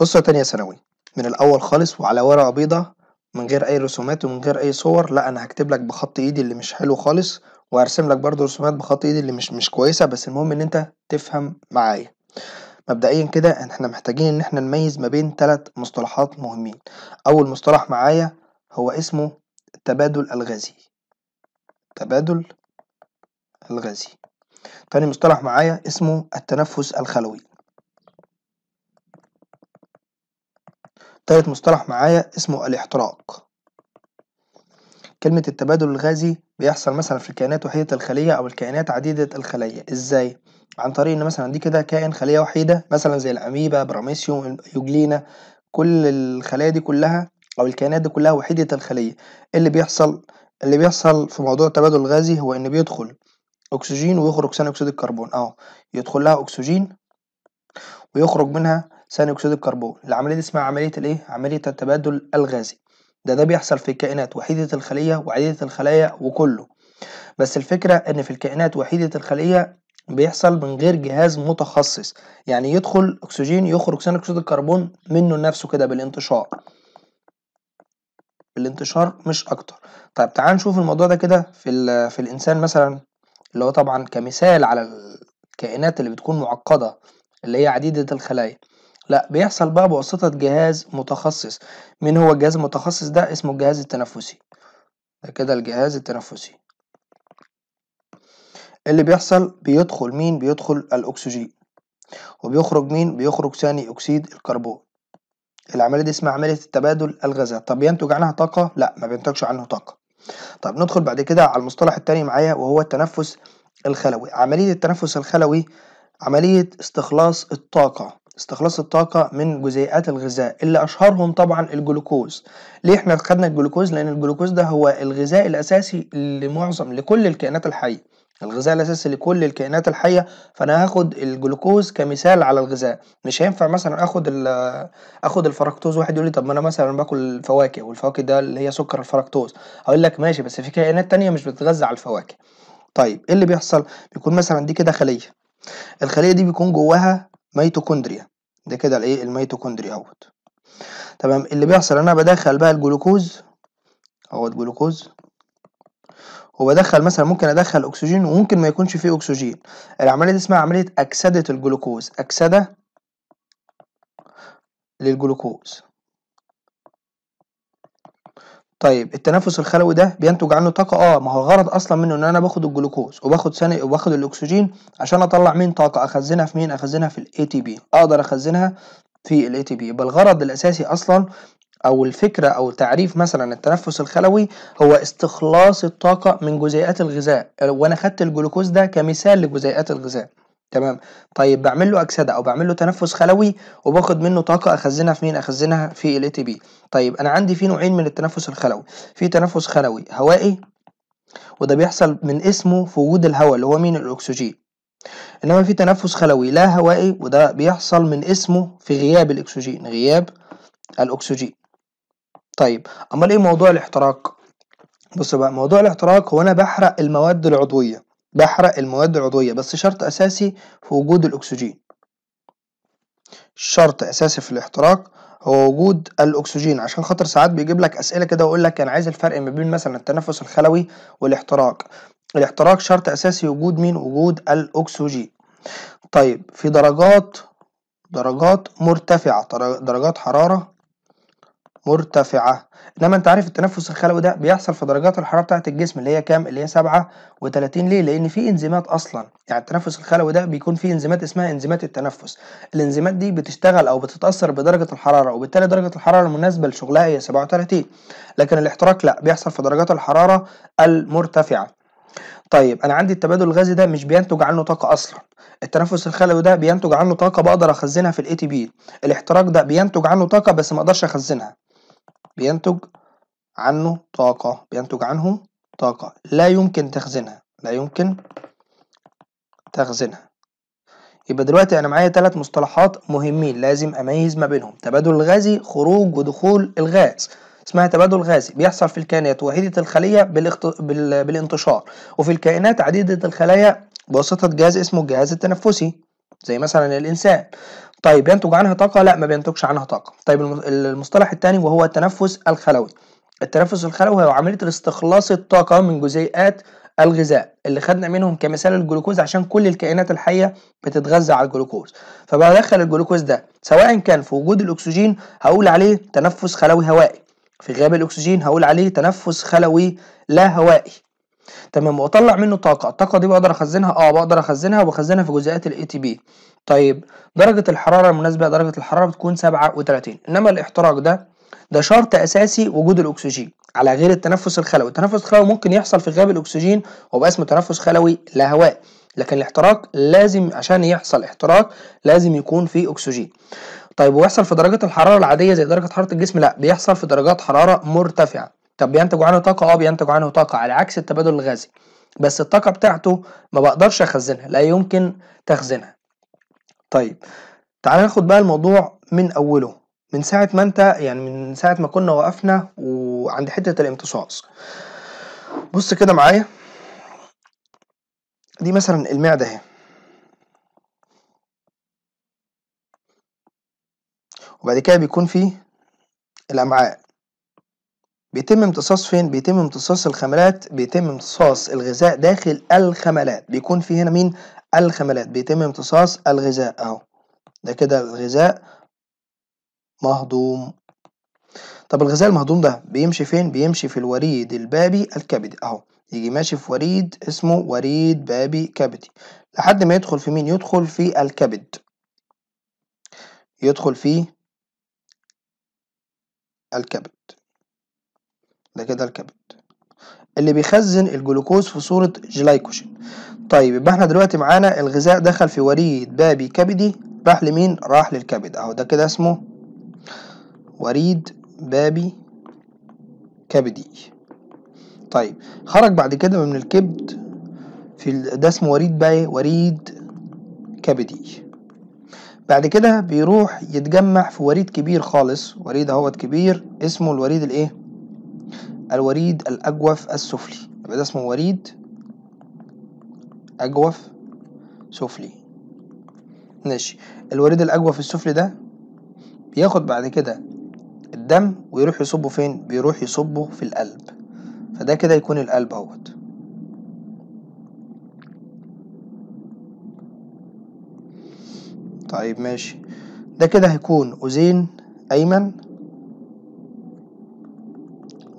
بص يا تانية ثانوي من الأول خالص وعلى ورقة بيضة من غير أي رسومات ومن غير أي صور لأ أنا هكتب لك بخط إيدي اللي مش حلو خالص وهرسم لك برضه رسومات بخط إيدي اللي مش مش كويسة بس المهم إن أنت تفهم معايا. مبدئيا كده إحنا محتاجين إن إحنا نميز ما بين تلات مصطلحات مهمين أول مصطلح معايا هو اسمه التبادل الغازي تبادل الغازي تاني مصطلح معايا اسمه التنفس الخلوي تالت مصطلح معايا اسمه الاحتراق كلمة التبادل الغازي بيحصل مثلا في الكائنات وحيدة الخلية أو الكائنات عديدة الخلية إزاي؟ عن طريق إن مثلا دي كده كائن خلية وحيدة مثلا زي الأميبا براميسيوم يوجلينا كل الخلايا دي كلها أو الكائنات دي كلها وحيدة الخلية اللي بيحصل اللي بيحصل في موضوع التبادل الغازي هو إن بيدخل أكسجين ويخرج ثاني أكسيد الكربون أهو يدخل لها أكسجين ويخرج منها ثاني اكسيد الكربون العمليه دي اسمها عمليه الايه عمليه التبادل الغازي ده ده بيحصل في الكائنات وحيده الخليه وعديده الخلايا وكله بس الفكره ان في الكائنات وحيده الخليه بيحصل من غير جهاز متخصص يعني يدخل اكسجين يخرج ثاني اكسيد الكربون منه نفسه كده بالانتشار بالانتشار مش اكتر طيب تعال نشوف الموضوع ده كده في في الانسان مثلا اللي هو طبعا كمثال على الكائنات اللي بتكون معقده اللي هي عديده الخلايا لا بيحصل بقى بواسطة جهاز متخصص مين هو الجهاز المتخصص ده اسمه الجهاز التنفسي ده كده الجهاز التنفسي اللي بيحصل بيدخل مين بيدخل الأكسجين وبيخرج مين بيخرج ثاني أكسيد الكربون العملية دي اسمها عملية التبادل الغازات طب ينتج عنها طاقة لا ما بينتجش عنه طاقة طب ندخل بعد كده على المصطلح التاني معايا وهو التنفس الخلوي عملية التنفس الخلوي عملية استخلاص الطاقة استخلاص الطاقة من جزيئات الغذاء اللي أشهرهم طبعا الجلوكوز ليه احنا خدنا الجلوكوز لأن الجلوكوز ده هو الغذاء الأساسي لمعظم لكل الكائنات الحية الغذاء الأساسي لكل الكائنات الحية فأنا هاخد الجلوكوز كمثال على الغذاء مش هينفع مثلا آخد آخد الفركتوز واحد يقول لي طب ما أنا مثلا باكل الفواكه والفواكه ده اللي هي سكر الفركتوز أقول لك ماشي بس في كائنات تانية مش بتتغذى على الفواكه طيب إيه اللي بيحصل بيكون مثلا دي كده خلية الخلية دي بيكون جواها ميتوكوندريا ده كده الايه الميتوكوندريا اهوت تمام اللي بيحصل انا بدخل بقى الجلوكوز اهوت جلوكوز وبدخل مثلا ممكن ادخل اكسجين وممكن ما يكونش فيه اكسجين العمليه دي اسمها عمليه اكسده الجلوكوز اكسده للجلوكوز طيب التنفس الخلوي ده بينتج عنه طاقه اه ما هو الغرض اصلا منه ان انا باخد الجلوكوز وباخد ثاني وباخد الاكسجين عشان اطلع مين طاقه اخزنها في مين اخزنها في الاي تي بي اقدر اخزنها في الاي تي بي يبقى الغرض الاساسي اصلا او الفكره او تعريف مثلا التنفس الخلوي هو استخلاص الطاقه من جزيئات الغذاء وانا خدت الجلوكوز ده كمثال لجزيئات الغذاء تمام طيب بعمل له اكسده او بعمل له تنفس خلوي وباخد منه طاقه اخزنها في مين اخزنها في الاي تي بي طيب انا عندي في نوعين من التنفس الخلوي في تنفس خلوي هوائي وده بيحصل من اسمه في وجود الهواء اللي هو مين الاكسجين انما في تنفس خلوي لا هوائي وده بيحصل من اسمه في غياب الاكسجين غياب الاكسجين طيب امال ايه موضوع الاحتراق بص بقى موضوع الاحتراق هو انا بحرق المواد العضويه بحرق المواد العضوية بس شرط أساسي في وجود الأكسجين شرط أساسي في الاحتراق هو وجود الأكسجين عشان خاطر ساعات بيجيب لك أسئلة كده ويقول لك أنا عايز الفرق ما بين مثلا التنفس الخلوي والاحتراق الاحتراق شرط أساسي وجود مين وجود الأكسجين طيب في درجات درجات مرتفعة درجات حرارة مرتفعه انما انت عارف التنفس الخلوي ده بيحصل في درجات الحراره بتاعه الجسم اللي هي كام اللي هي 37 ليه لان في انزيمات اصلا يعني التنفس الخلوي ده بيكون فيه انزيمات اسمها انزيمات التنفس الانزيمات دي بتشتغل او بتتاثر بدرجه الحراره وبالتالي درجه الحراره المناسبه لشغلها هي 37 لكن الاحتراق لا بيحصل في درجات الحراره المرتفعه طيب انا عندي التبادل الغازي ده مش بينتج عنه طاقه اصلا التنفس الخلوي ده بينتج عنه طاقه بقدر اخزنها في الـ ATP الاحتراق ده بينتج عنه طاقه بس ما اقدرش اخزنها بينتج عنه طاقة بينتج عنه طاقة لا يمكن تخزينها لا يمكن تخزينها يبقى دلوقتي انا معايا ثلاث مصطلحات مهمين لازم اميز ما بينهم تبادل غازي خروج ودخول الغاز اسمها تبادل غازي بيحصل في الكائنات وحيدة الخلية بالاخت... بال... بالانتشار وفي الكائنات عديدة الخلايا بواسطة جهاز اسمه الجهاز التنفسي زي مثلا الإنسان طيب ينتج عنها طاقة لا ما بينتجش عنها طاقة طيب المصطلح الثاني وهو التنفس الخلوي التنفس الخلوي هو عملية الاستخلاص الطاقة من جزيئات الغذاء اللي خدنا منهم كمثال الجلوكوز عشان كل الكائنات الحية بتتغذى على الجلوكوز فبدخل الجلوكوز ده سواء كان في وجود الأكسجين هقول عليه تنفس خلوي هوائي في غياب الأكسجين هقول عليه تنفس خلوي لا هوائي تمام واطلع منه طاقه الطاقه دي بقدر اخزنها اه بقدر اخزنها وبخزنها في جزيئات الاي تي بي طيب درجة الحرارة المناسبة درجة الحرارة بتكون 37 إنما الاحتراق ده ده شرط أساسي وجود الأكسجين على غير التنفس الخلوي التنفس الخلوي ممكن يحصل في غياب الأكسجين ويبقى اسمه تنفس خلوي لا هواء لكن الاحتراق لازم عشان يحصل احتراق لازم يكون في أكسجين طيب ويحصل في درجات الحرارة العادية زي درجة حرارة الجسم لا بيحصل في درجات حرارة مرتفعة طب بينتج عنه طاقة اه بينتج عنه طاقة على عكس التبادل الغازي بس الطاقة بتاعته ما بقدرش أخزنها لا يمكن تخزينها طيب تعال ناخد بقى الموضوع من اوله من ساعه ما انت يعني من ساعه ما كنا وقفنا وعند حته الامتصاص بص كده معايا دي مثلا المعده اهي وبعد كده بيكون في الامعاء بيتم امتصاص فين بيتم امتصاص الخملات بيتم امتصاص الغذاء داخل الخملات بيكون في هنا مين الخملات بيتم امتصاص الغذاء اهو ده كده الغذاء مهضوم طب الغذاء المهضوم ده بيمشي فين بيمشي في الوريد البابي الكبدي اهو يجي ماشي في وريد اسمه وريد بابي كبدي لحد ما يدخل في مين يدخل في الكبد يدخل في الكبد ده كده الكبد اللي بيخزن الجلوكوز في صورة جلايكوجين طيب يبقى احنا دلوقتي معانا الغذاء دخل في وريد بابي كبدي راح لمين راح للكبد اهو ده كده اسمه وريد بابي كبدي طيب خرج بعد كده من الكبد في ده اسمه وريد بقى إيه؟ وريد كبدي بعد كده بيروح يتجمع في وريد كبير خالص وريد اهوت كبير اسمه الوريد الايه الوريد الأجوف السفلي يبقى ده اسمه وريد أجوف سفلي ماشي الوريد الأجوف السفلي ده بياخد بعد كده الدم ويروح يصبه فين بيروح يصبه في القلب فده كده يكون القلب اهوت طيب ماشي ده كده هيكون أذين أيمن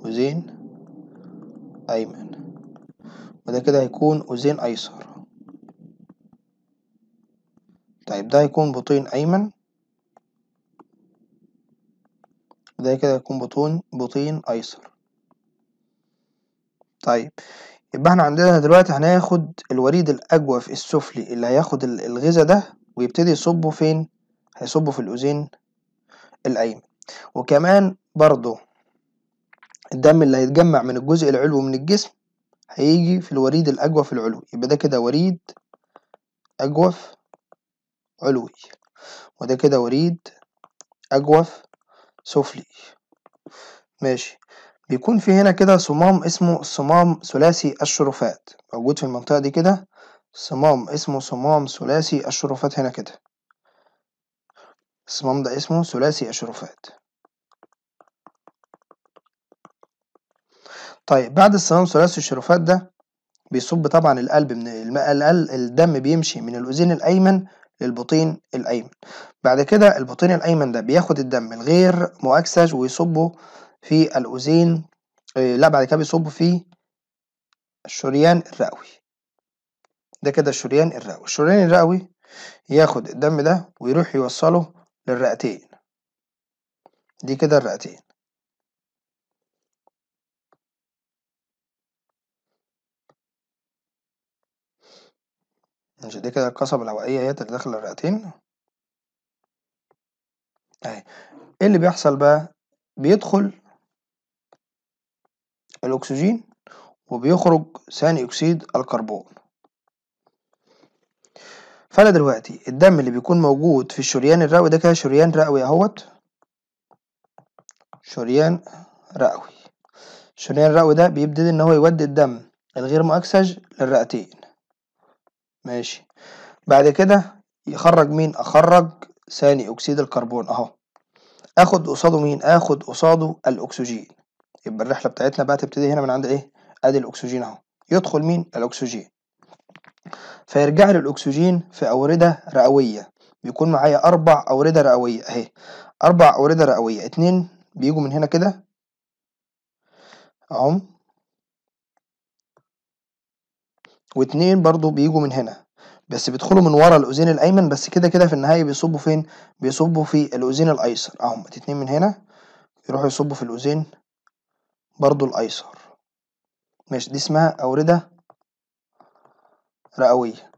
أذين أيمن وده كده هيكون أذين أيسر طيب ده هيكون بطين أيمن وده كده هيكون بطون بطين أيسر طيب يبقى احنا عندنا دلوقتي هناخد الوريد الأجوف السفلي اللي هياخد الغذاء ده ويبتدي يصبه فين؟ هيصبه في الأذين الأيمن وكمان برضه الدم اللي هيتجمع من الجزء العلوي من الجسم هيجي في الوريد الأجوف العلوي يبقى ده كده وريد أجوف علوي وده كده وريد أجوف سفلي ماشي بيكون في هنا كده صمام اسمه صمام ثلاثي الشرفات موجود في المنطقة دي كده صمام اسمه صمام ثلاثي الشرفات هنا كده الصمام ده اسمه ثلاثي الشرفات طيب بعد الصمام ثلاثي الشرفات ده بيصب طبعا القلب من الماء الدم بيمشي من الاذين الايمن للبطين الايمن بعد كده البطين الايمن ده بياخد الدم الغير مؤكسج ويصبه في الاذين آه، لا بعد كده بيصبه في الشريان الرئوي ده كده الشريان الرئوي الشريان الرئوي ياخد الدم ده ويروح يوصله للرئتين دي كده الرئتين ماشي دي كده القصبة الهوائية هي اللي داخل الرئتين اهي ايه اللي بيحصل بقى بيدخل الاكسجين وبيخرج ثاني اكسيد الكربون فانا دلوقتي الدم اللي بيكون موجود في الشريان الرئوي ده كده شريان رئوي اهوت شريان رئوي الشريان الرئوي ده بيبتدي ان هو يودي الدم الغير مؤكسج للرئتين ماشي بعد كده يخرج مين اخرج ثاني اكسيد الكربون اهو اخد قصاده مين اخد قصاده الاكسجين يبقى الرحله بتاعتنا بقى تبتدي هنا من عند ايه ادي الاكسجين اهو يدخل مين الاكسجين فيرجع لي الاكسجين في اورده رئويه بيكون معايا اربع اورده رئويه اهي اربع اورده رئويه اتنين بيجوا من هنا كده اهم واتنين برضو بيجوا من هنا بس بيدخلوا من ورا الاذين الايمن بس كده كده في النهايه بيصبوا فين بيصبوا في الاذين الايسر اهم اتنين من هنا يروحوا يصبوا في الاذين برضو الايسر ماشي دي اسمها اوردة رئوية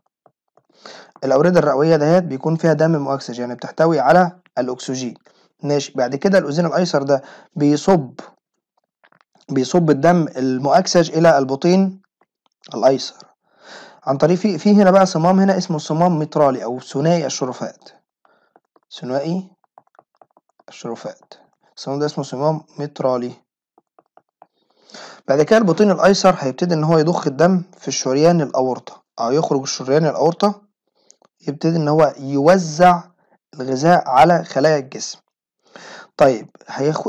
الأوردة الرئوية دهيت بيكون فيها دم مؤكسج يعني بتحتوي على الأكسجين ماشي بعد كده الأذين الأيسر ده بيصب بيصب الدم المؤكسج إلى البطين الأيسر عن طريق في, في هنا بقى صمام هنا اسمه صمام مترالي أو ثنائي الشرفات ثنائي الشرفات الصمام ده اسمه صمام مترالي بعد كده البطين الأيسر هيبتدي إن هو يضخ الدم في الشريان الأورطة أو يخرج الشريان الأورطة يبتدي إن هو يوزع الغذاء على خلايا الجسم طيب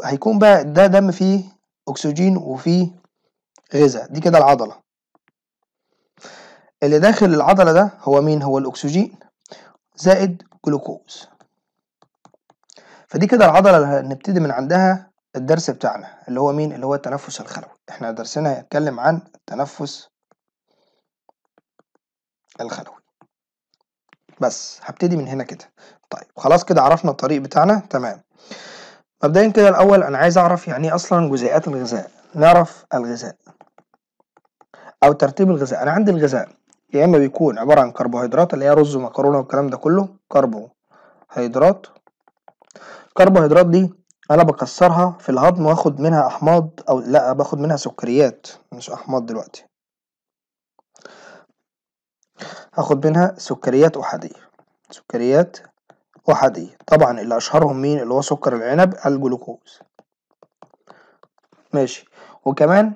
هيكون بقى ده دم فيه أكسجين وفيه غذاء دي كده العضلة اللي داخل العضلة ده هو مين هو الأكسجين زائد جلوكوز فدي كده العضلة اللي هنبتدي من عندها الدرس بتاعنا اللي هو مين اللي هو التنفس الخلوي احنا درسنا هيتكلم عن التنفس الخلوي بس هبتدي من هنا كده طيب خلاص كده عرفنا الطريق بتاعنا تمام مبدئيا كده الاول انا عايز اعرف يعني ايه اصلا جزيئات الغذاء نعرف الغذاء او ترتيب الغذاء انا عندي الغذاء يا اما بيكون عباره عن كربوهيدرات اللي هي رز ومكرونه والكلام ده كله كربوهيدرات الكربوهيدرات دي انا بكسرها في الهضم واخد منها احماض او لا باخد منها سكريات مش احماض دلوقتي هاخد منها سكريات احاديه سكريات احاديه طبعا اللي اشهرهم مين اللي هو سكر العنب الجلوكوز ماشي وكمان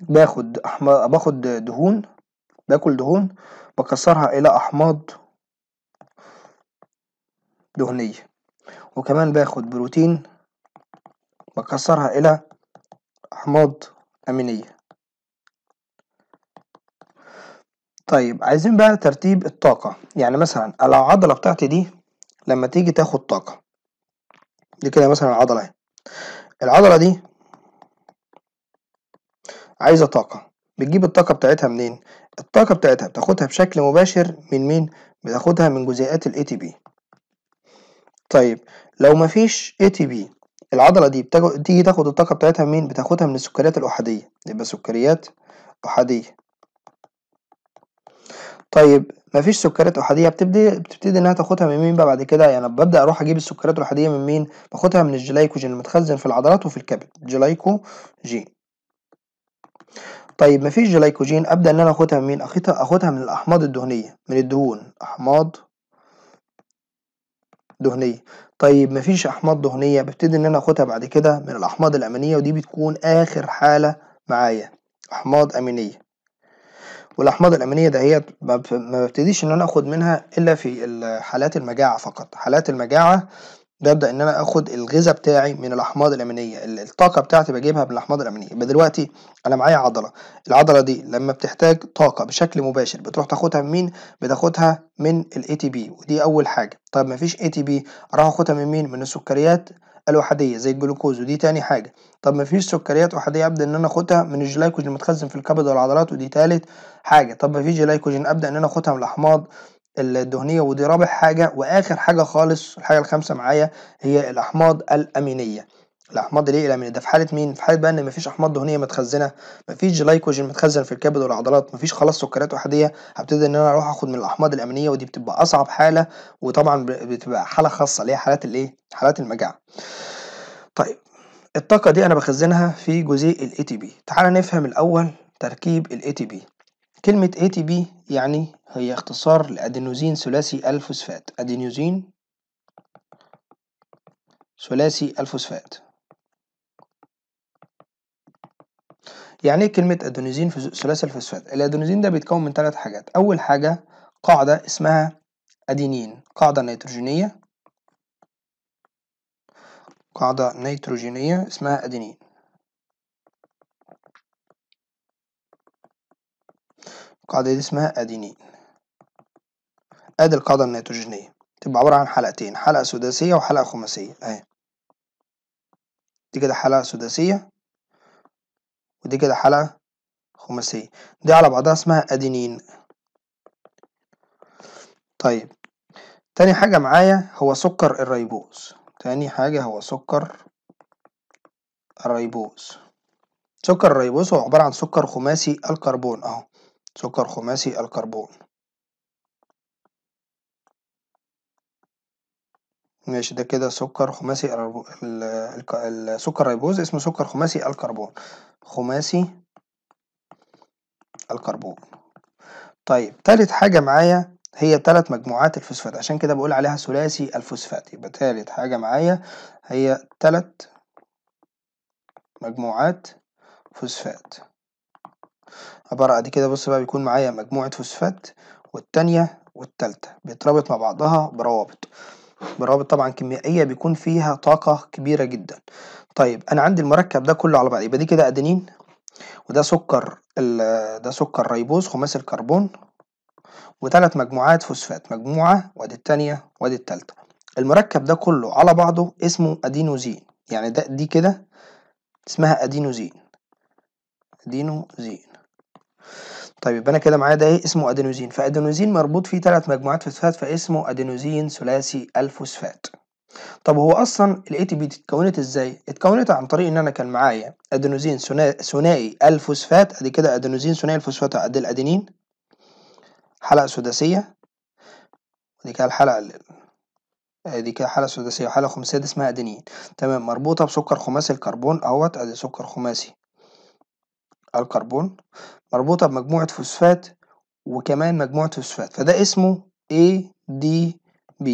باخد أحماض باخد دهون باكل دهون بكسرها الى احماض دهنية وكمان باخد بروتين بكسرها الى احماض امينية طيب عايزين بقى ترتيب الطاقة يعني مثلا العضلة بتاعتي دي لما تيجي تاخد طاقة دي كده مثلا العضلة اهي العضلة دي عايزة طاقة بتجيب الطاقة بتاعتها منين الطاقة بتاعتها بتاخدها بشكل مباشر من مين؟ بتاخدها من جزيئات الـ ATP طيب لو مفيش ATP العضلة دي بتيجي تاخد الطاقة بتاعتها من مين؟ بتاخدها من السكريات الأحادية يبقى سكريات أحادية طيب مفيش سكريات أحادية بتبدي بتبتدي إنها تاخدها من مين بقى بعد كده؟ يعني ببدأ أروح أجيب السكريات الأحادية من مين؟ باخدها من الجلايكوجين المتخزن في العضلات وفي الكبد جلايكوجين طيب مفيش جلايكوجين ابدا ان انا اخدها من مين اخدها اخدها من الاحماض الدهنيه من الدهون احماض دهنيه طيب مفيش احماض دهنيه ببتدي ان انا اخدها بعد كده من الاحماض الامينيه ودي بتكون اخر حاله معايا احماض امينيه والاحماض الامينيه دهيت ما ببتديش ان انا اخد منها الا في حالات المجاعه فقط حالات المجاعه ببدا ان انا اخد الغذاء بتاعي من الاحماض الامينيه الطاقه بتاعتي بجيبها من الاحماض الامينيه يبقى دلوقتي انا معايا عضله العضله دي لما بتحتاج طاقه بشكل مباشر بتروح تاخدها من مين بتاخدها من الاي تي بي ودي اول حاجه طب مفيش اي تي بي اروح اخدها من مين من السكريات الوحديه زي الجلوكوز ودي تاني حاجه طب مفيش سكريات احاديه ابدا ان انا اخدها من الجلايكوجين المتخزن في الكبد والعضلات ودي تالت حاجه طب مفيش جلايكوجين ابدا ان انا اخدها من الاحماض الدهنيه ودي رابع حاجه واخر حاجه خالص الحاجه الخامسه معايا هي الاحماض الامينيه الاحماض ليه الامينيه ده في حاله مين في حاله بقى ان مفيش احماض دهنيه متخزنه مفيش جلايكوجين متخزن في الكبد والعضلات مفيش خلاص سكريات احاديه هبتدي ان انا اروح اخد من الاحماض الامينيه ودي بتبقى اصعب حاله وطبعا بتبقى حاله خاصه اللي هي حالات الايه حالات المجاعه طيب الطاقه دي انا بخزنها في جزيء الاي تي بي تعال نفهم الاول تركيب الاي تي بي كلمه اي تي بي يعني هي اختصار لأدينوزين ثلاثي الفوسفات أدينوزين ثلاثي الفوسفات يعني ايه كلمة أدينوزين ثلاثي الفوسفات؟ الأدينوزين ده بيتكون من ثلاث حاجات أول حاجة قاعدة اسمها أدينين قاعدة نيتروجينية قاعدة نيتروجينية اسمها أدينين القاعدة دي اسمها أدينين أدي القاعدة النيتروجينية تبقى عبارة عن حلقتين حلقة سداسية وحلقة خماسية أهي دي كده حلقة سداسية ودي كده حلقة خماسية دي على بعضها اسمها أدينين طيب تاني حاجة معايا هو سكر الريبوز تاني حاجة هو سكر الريبوز سكر الريبوز هو عبارة عن سكر خماسي الكربون اهو سكر خماسي الكربون ماشي ده كده سكر خماسي السكر ريبوز اسمه سكر خماسي الكربون خماسي الكربون طيب تالت حاجة معايا هي تلات مجموعات الفوسفات عشان كده بقول عليها ثلاثي الفوسفات يبقى تالت حاجة معايا هي تلات مجموعات فوسفات عبارة بعد كده بص بقى بيكون معايا مجموعة فوسفات والتانية والتالتة بيتربط مع بعضها بروابط بروابط طبعا كيميائية بيكون فيها طاقة كبيرة جدا طيب أنا عندي المركب ده كله على بعضه يبقى دي كده أدينين وده سكر ده سكر ريبوز خماسي الكربون وتلات مجموعات فوسفات مجموعة وادي التانية وادي التالتة المركب ده كله على بعضه اسمه أدينوزين يعني ده دي كده اسمها أدينوزين أدينوزين طيب يبقى انا كده معايا ده ايه اسمه ادينوزين فادينوزين مربوط فيه ثلاث مجموعات فوسفات فاسمه ادينوزين ثلاثي الفوسفات طب هو اصلا الاي تي بي اتكونت ازاي اتكونت عن طريق ان انا كان معايا ادينوزين ثنائي الفوسفات ادي كده ادينوزين ثنائي الفوسفات ادي الادينين حلقه سداسيه ودي كده الحلقه آه، دي كده حاله سداسيه وحاله خماسيه دي اسمها ادينين تمام مربوطه بسكر خماسي الكربون اهوت ادي سكر خماسي الكربون مربوطة بمجموعة فوسفات وكمان مجموعة فوسفات فده اسمه ADP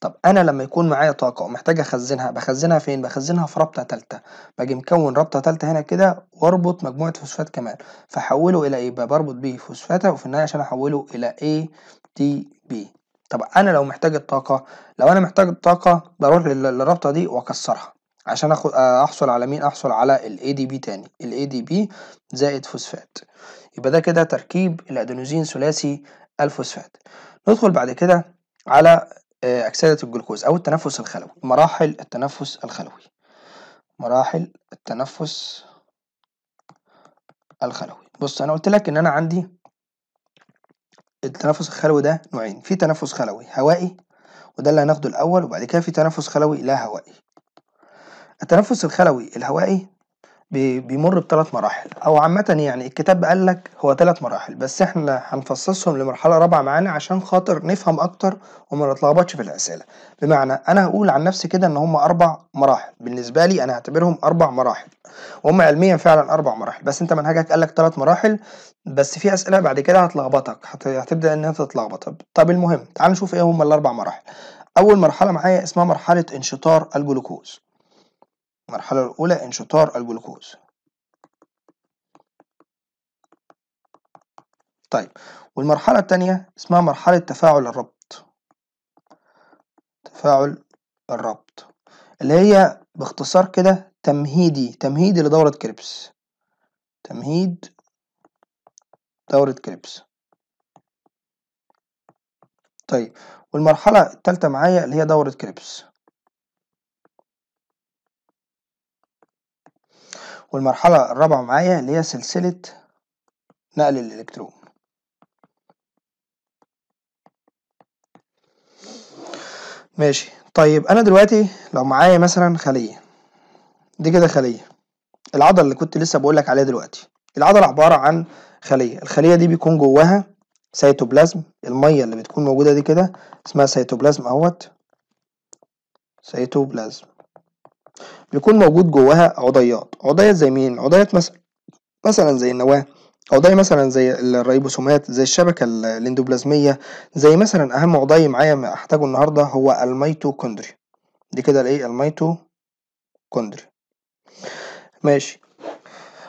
طب انا لما يكون معايا طاقة ومحتاج اخزنها بخزنها فين بخزنها في رابطة تالتة باجي مكون رابطة تالتة هنا كده واربط مجموعة فوسفات كمان فاحوله الى ايه بربط بيه فوسفاتة وفي النهاية عشان احوله الى ATP طب انا لو محتاج الطاقة لو انا محتاج الطاقة بروح للرابطة دي واكسرها عشان آه، احصل على مين احصل على ال ADP تاني ال ADP زائد فوسفات يبقى ده كده تركيب الادينوزين ثلاثي الفوسفات ندخل بعد كده على آه، اكسده الجلوكوز او التنفس الخلوي مراحل التنفس الخلوي مراحل التنفس الخلوي بص انا قلت لك ان انا عندي التنفس الخلوي ده نوعين في تنفس خلوي هوائي وده اللي هناخده الاول وبعد كده في تنفس خلوي لا هوائي التنفس الخلوي الهوائي بيمر بثلاث مراحل او عامة يعني الكتاب قال لك هو ثلاث مراحل بس احنا هنفصصهم لمرحلة رابعة معانا عشان خاطر نفهم اكتر وما نتلخبطش في الاسئلة بمعنى انا هقول عن نفسي كده ان هم اربع مراحل بالنسبة لي انا هعتبرهم اربع مراحل وهم علميا فعلا اربع مراحل بس انت منهجك قال لك ثلاث مراحل بس في اسئلة بعد كده هتلخبطك هتبدأ ان انت تتلخبط طب المهم تعال نشوف ايه هم الاربع مراحل اول مرحلة معايا اسمها مرحلة انشطار الجلوكوز المرحلة الأولى انشطار الجلوكوز طيب والمرحلة الثانية اسمها مرحلة تفاعل الربط تفاعل الربط اللي هي باختصار كده تمهيدي تمهيدي لدورة كريبس تمهيد دورة كريبس طيب والمرحلة الثالثة معايا اللي هي دورة كريبس والمرحلة الرابعة معايا اللي هي سلسلة نقل الإلكترون ماشي طيب أنا دلوقتي لو معايا مثلا خلية دي كده خلية العضلة اللي كنت لسه بقولك عليها دلوقتي العضلة عبارة عن خلية الخلية دي بيكون جواها سيتوبلازم المية اللي بتكون موجودة دي كده اسمها سيتوبلازم اهوت سيتوبلازم بيكون موجود جواها عضيات عضيات زي مين عضيات مثلا مثلا زي النواه عضاية مثلا زي الريبوسومات زي الشبكة الاندوبلازمية زي مثلا أهم عضي معايا أحتاجه النهاردة هو الميتوكوندريا دي كده الإيه الميتوكوندريا ماشي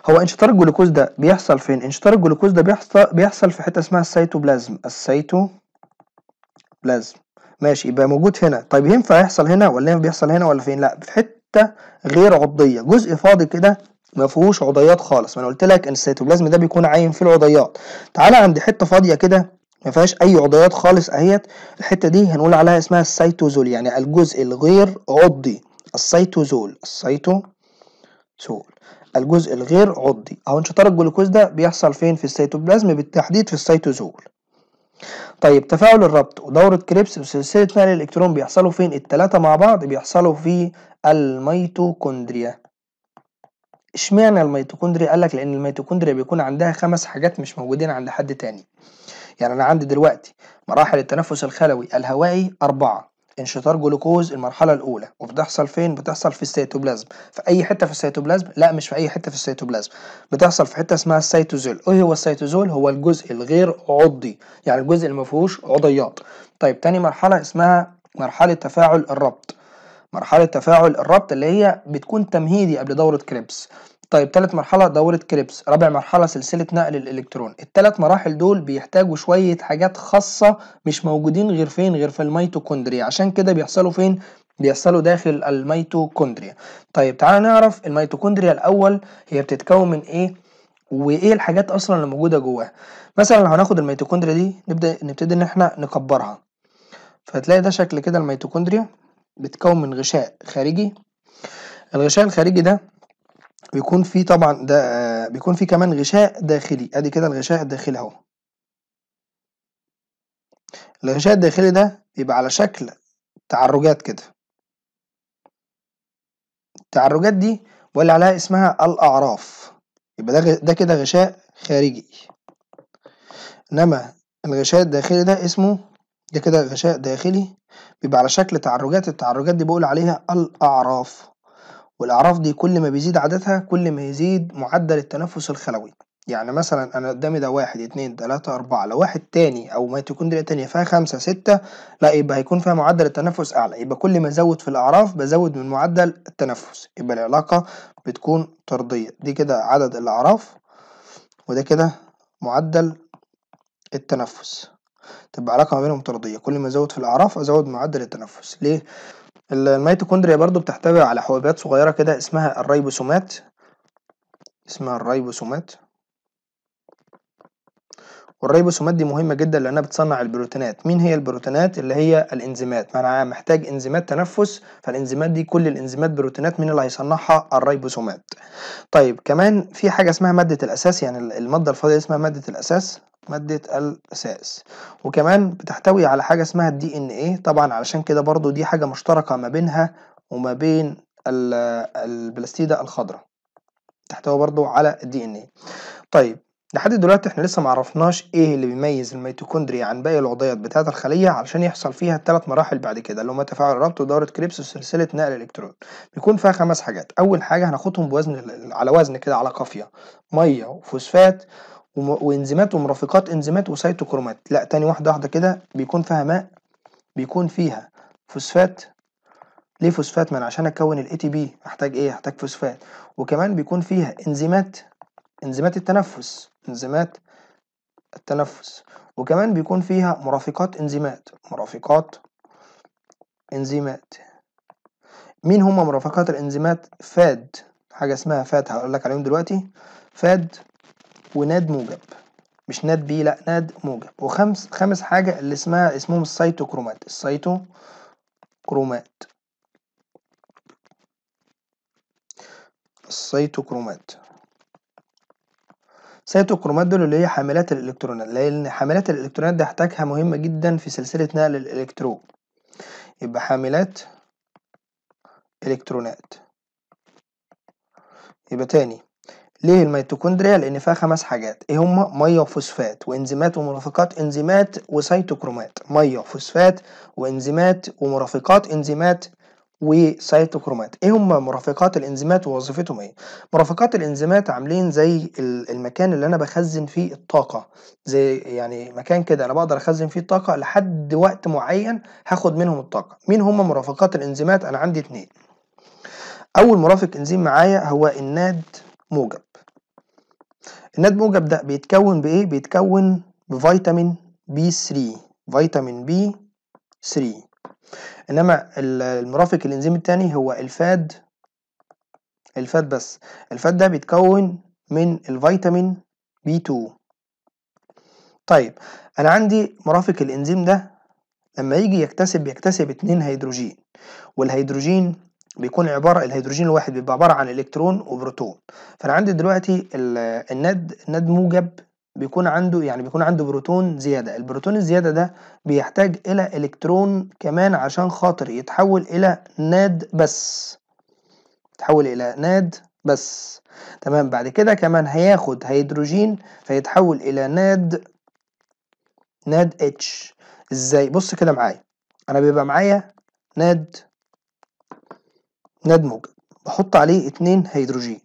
هو انشطار الجلوكوز ده بيحصل فين؟ انشطار الجلوكوز ده بيحصل بيحصل في حتة اسمها السيتوبلازم السيتوبلازم ماشي يبقى موجود هنا طيب ينفع يحصل هنا ولا ينفع بيحصل هنا ولا فين؟ لا في حتة حته غير عضيه جزء فاضي كده ما فيهوش عضيات خالص ما انا قلت لك ان السيتوبلازم ده بيكون عايم فيه العضيات تعالى عند حته فاضيه كده ما فيهاش اي عضيات خالص اهيت الحته دي هنقول عليها اسمها السيتوزول يعني الجزء الغير عضي السيتوزول السيتوزول الجزء الغير عضي اهو انشطار الجلوكوز ده بيحصل فين في السيتوبلازم بالتحديد في السيتوزول طيب تفاعل الربط ودورة كريبس وسلسلة نقل الإلكترون بيحصلوا فين التلاتة مع بعض بيحصلوا في الميتوكوندريا اشمعنى الميتوكوندريا قال لك لأن الميتوكوندريا بيكون عندها خمس حاجات مش موجودين عند حد تاني يعني أنا عندي دلوقتي مراحل التنفس الخلوي الهوائي أربعة انشطار جلوكوز المرحله الاولى وبتحصل فين بتحصل في السيتوبلازم في اي حته في السيتوبلازم لا مش في اي حته في السيتوبلازم بتحصل في حته اسمها السيتوزول ايه هو السيتوزول هو الجزء الغير عضي يعني الجزء اللي مفهوش عضيات طيب تاني مرحله اسمها مرحله تفاعل الربط مرحله تفاعل الربط اللي هي بتكون تمهيدي قبل دوره كريبس طيب تالت مرحلة دورة كريبس رابع مرحلة سلسلة نقل الإلكترون التلات مراحل دول بيحتاجوا شوية حاجات خاصة مش موجودين غير فين غير في الميتوكوندريا عشان كده بيحصلوا فين بيحصلوا داخل الميتوكوندريا طيب تعالى نعرف الميتوكوندريا الأول هي بتتكون من إيه وايه الحاجات اصلا اللي موجوده جواها مثلا لو هناخد الميتوكوندريا دي نبدا نبتدي ان احنا نكبرها فتلاقي ده شكل كده الميتوكوندريا بتكون من غشاء خارجي الغشاء الخارجي ده بيكون في طبعا ده بيكون في كمان غشاء داخلي ادي كده الغشاء الداخلي اهو الغشاء الداخلي ده بيبقى على شكل تعرجات كده التعرجات دي بيقول عليها اسمها الاعراف يبقى ده ده كده غشاء خارجي انما الغشاء الداخلي ده اسمه ده كده غشاء داخلي بيبقى على شكل تعرجات التعرجات دي بقول عليها الاعراف والأعراف دي كل ما بيزيد عددها كل ما يزيد معدل التنفس الخلوي يعني مثلا أنا قدامي ده واحد اتنين تلاتة أربعة لو واحد تاني أو ما تكون دي تانية فيها خمسة ستة لا يبقى هيكون فيها معدل التنفس أعلى يبقى كل ما أزود في الأعراف بزود من معدل التنفس يبقى العلاقة بتكون طردية دي كده عدد الأعراف وده كده معدل التنفس تبقى علاقة ما بينهم طردية كل ما أزود في الأعراف أزود معدل التنفس ليه؟ الميتوكوندريا برضو بتحتوي على حبوبات صغيرة كده اسمها الريبوسومات اسمها الريبوسومات والريبوسومات دي مهمة جدا لأنها بتصنع البروتينات، مين هي البروتينات؟ اللي هي الإنزيمات، أنا محتاج إنزيمات تنفس فالإنزيمات دي كل الإنزيمات بروتينات مين اللي هيصنعها؟ الريبوسومات. طيب كمان في حاجة اسمها مادة الأساس يعني المادة الفاضية اسمها مادة الأساس مادة الأساس وكمان بتحتوي على حاجة اسمها الدي ان ايه طبعا علشان كده برضو دي حاجة مشتركة ما بينها وما بين البلاستيدة الخضراء تحتوي برضو على الدي ان ايه طيب لحد دلوقتي احنا لسه معرفناش ايه اللي بيميز الميتوكوندريا عن باقي العضيات بتاعه الخليه علشان يحصل فيها الثلاث مراحل بعد كده اللي هما تفاعل الربط ودوره كريبس وسلسله نقل الالكترون بيكون فيها خمس حاجات اول حاجه هناخدهم بوزن على وزن كده على قافيه ميه وفوسفات وانزيمات ومرافقات انزيمات وسيتوكرومات لا تاني واحده واحده كده بيكون فيها ماء بيكون فيها فوسفات ليه فوسفات من عشان اكون الاي تي بي احتاج ايه احتاج فوسفات وكمان بيكون فيها انزيمات انزيمات التنفس انزيمات التنفس وكمان بيكون فيها مرافقات انزيمات مرافقات انزيمات مين هم مرافقات الانزيمات فاد حاجه اسمها فاد هقول لك عليهم دلوقتي فاد وناد موجب مش ناد بي لا ناد موجب وخمس خامس حاجة اللي اسمها اسمهم السيتوكرومات السيتوكرومات السيتوكرومات سيتوكرومات دول اللي هي حاملات الالكترونات لان حاملات الالكترونات دي احتاجها مهمة جدا في سلسلة نقل الالكترون يبقى حاملات الكترونات يبقى تاني ليه الميتوكوندريا لان فيها خمس حاجات ايه هما ميه وفوسفات وانزيمات ومرافقات انزيمات وسيتوكرومات ميه وفوسفات وانزيمات ومرافقات انزيمات وسيتوكرومات ايه هم مرافقات الانزيمات ووظيفتهم ايه مرافقات الانزيمات عاملين زي المكان اللي انا بخزن فيه الطاقه زي يعني مكان كده انا بقدر اخزن فيه الطاقه لحد وقت معين هاخد منهم الطاقه مين هم مرافقات الانزيمات انا عندي اتنين اول مرافق انزيم معايا هو الناد موجب الناد موجب ده بيتكون بايه بيتكون بفيتامين بي 3 فيتامين بي 3 انما المرافق الانزيم الثاني هو الفاد الفاد بس الفاد ده بيتكون من الفيتامين بي 2 طيب انا عندي مرافق الانزيم ده لما يجي يكتسب بيكتسب اتنين هيدروجين والهيدروجين بيكون عباره الهيدروجين الواحد بيبقى عباره عن الكترون وبروتون فانا عندي دلوقتي الند ند موجب بيكون عنده يعني بيكون عنده بروتون زياده البروتون الزياده ده بيحتاج الى الكترون كمان عشان خاطر يتحول الى ناد بس تحول الى ناد بس تمام بعد كده كمان هياخد هيدروجين فيتحول الى ناد ناد اتش ازاي بص كده معايا انا بيبقى معايا ناد ندمج بحط عليه اتنين هيدروجين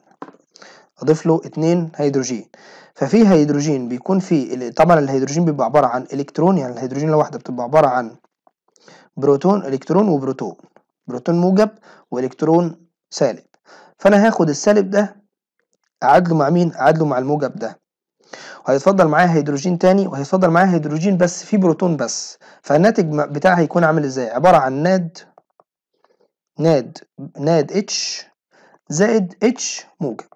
اضيف له اتنين هيدروجين ففي هيدروجين بيكون فيه طبعا الهيدروجين بيبقى عباره عن الكترون يعني الهيدروجين الواحده بتبقى عباره عن بروتون الكترون وبروتون بروتون موجب والكترون سالب فانا هاخد السالب ده اعادله مع مين اعادله مع الموجب ده وهيتفضل معايا هيدروجين تاني وهيتفضل معايا هيدروجين بس فيه بروتون بس فالناتج بتاعها هيكون عامل ازاي عباره عن ناد ناد ناد اتش زائد اتش موجب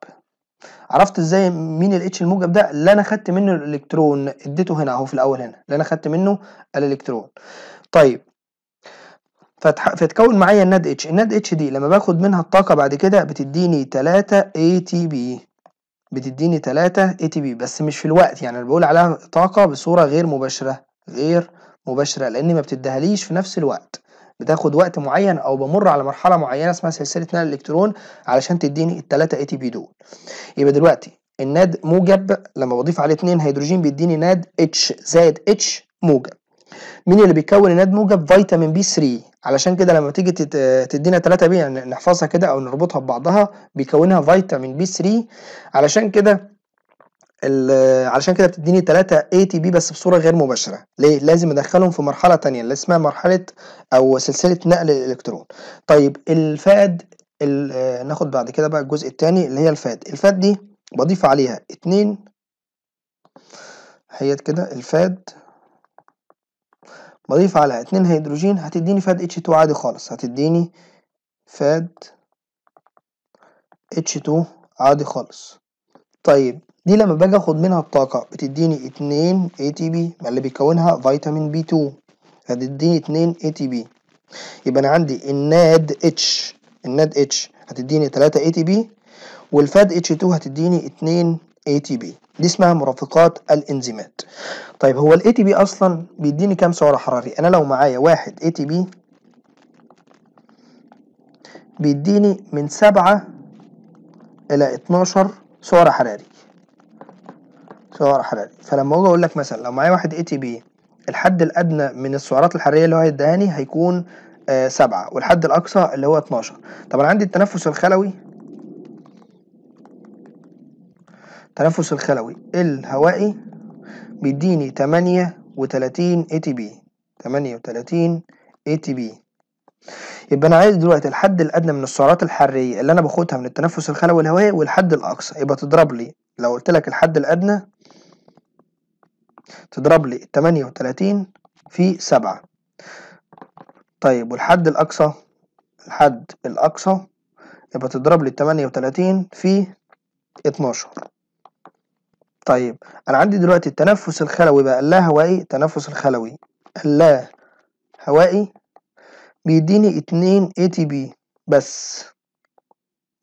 عرفت ازاي مين الاتش الموجب ده اللي انا خدت منه الالكترون اديته هنا اهو في الاول هنا اللي انا خدت منه الالكترون طيب فتح... فتكون معايا الناد اتش الناد اتش دي لما باخد منها الطاقه بعد كده بتديني 3 اي تي بي بتديني 3 اي تي بي بس مش في الوقت يعني انا بقول عليها طاقه بصوره غير مباشره غير مباشره لان ما بتديهاليش في نفس الوقت بتاخد وقت معين او بمر على مرحله معينه اسمها سلسله نقل الالكترون علشان تديني الثلاثه اي تي بي دول يبقى دلوقتي الناد موجب لما بضيف عليه 2 هيدروجين بيديني ناد اتش زائد اتش موجب مين اللي بيكون الناد موجب فيتامين بي 3 علشان كده لما تيجي تدينا 3 بي يعني نحفظها كده او نربطها ببعضها بيكونها فيتامين بي 3 علشان كده علشان كده بتديني 3 اي تي بي بس بصوره غير مباشره ليه لازم ادخلهم في مرحله تانية اللي اسمها مرحله او سلسله نقل الالكترون طيب الفاد آه، ناخد بعد كده بقى الجزء الثاني اللي هي الفاد الفاد دي بضيف عليها 2 هي كده الفاد بضيف عليها 2 هيدروجين هتديني فاد اتش 2 عادي خالص هتديني فاد اتش 2 عادي خالص طيب دي لما باجي اخد منها الطاقة بتديني 2 اي تي بي اللي بيكونها فيتامين بي 2 هتديني 2 اي تي بي يبقى انا عندي الناد اتش الناد اتش هتديني 3 اي تي بي والفاد اتش 2 هتديني 2 اي تي بي دي اسمها مرافقات الانزيمات طيب هو الاي تي بي اصلا بيديني كام سعر حراري انا لو معايا واحد اي تي بي بيديني من 7 الى 12 سعر حراري دوره حراري فلما اجي اقول لك مثلا لو معايا واحد اي تي بي الحد الادنى من السعرات الحراريه اللي هو هيديهاني هيكون آه، سبعة والحد الاقصى اللي هو 12 طب انا عندي التنفس الخلوي التنفس الخلوي الهوائي بيديني 38 اي تي بي 38 اي تي بي يبقى انا عايز دلوقتي الحد الادنى من السعرات الحراريه اللي انا باخدها من التنفس الخلوي الهوائي والحد الاقصى يبقى تضرب لي لو قلت لك الحد الادنى تضرب لي 38 في 7 طيب والحد الأقصى الحد الأقصى يبقى تضرب لي 38 في 12 طيب أنا عندي دلوقتي التنفس الخلوي بقى اللا هوائي التنفس الخلوي اللا هوائي بيديني 2 ATP بس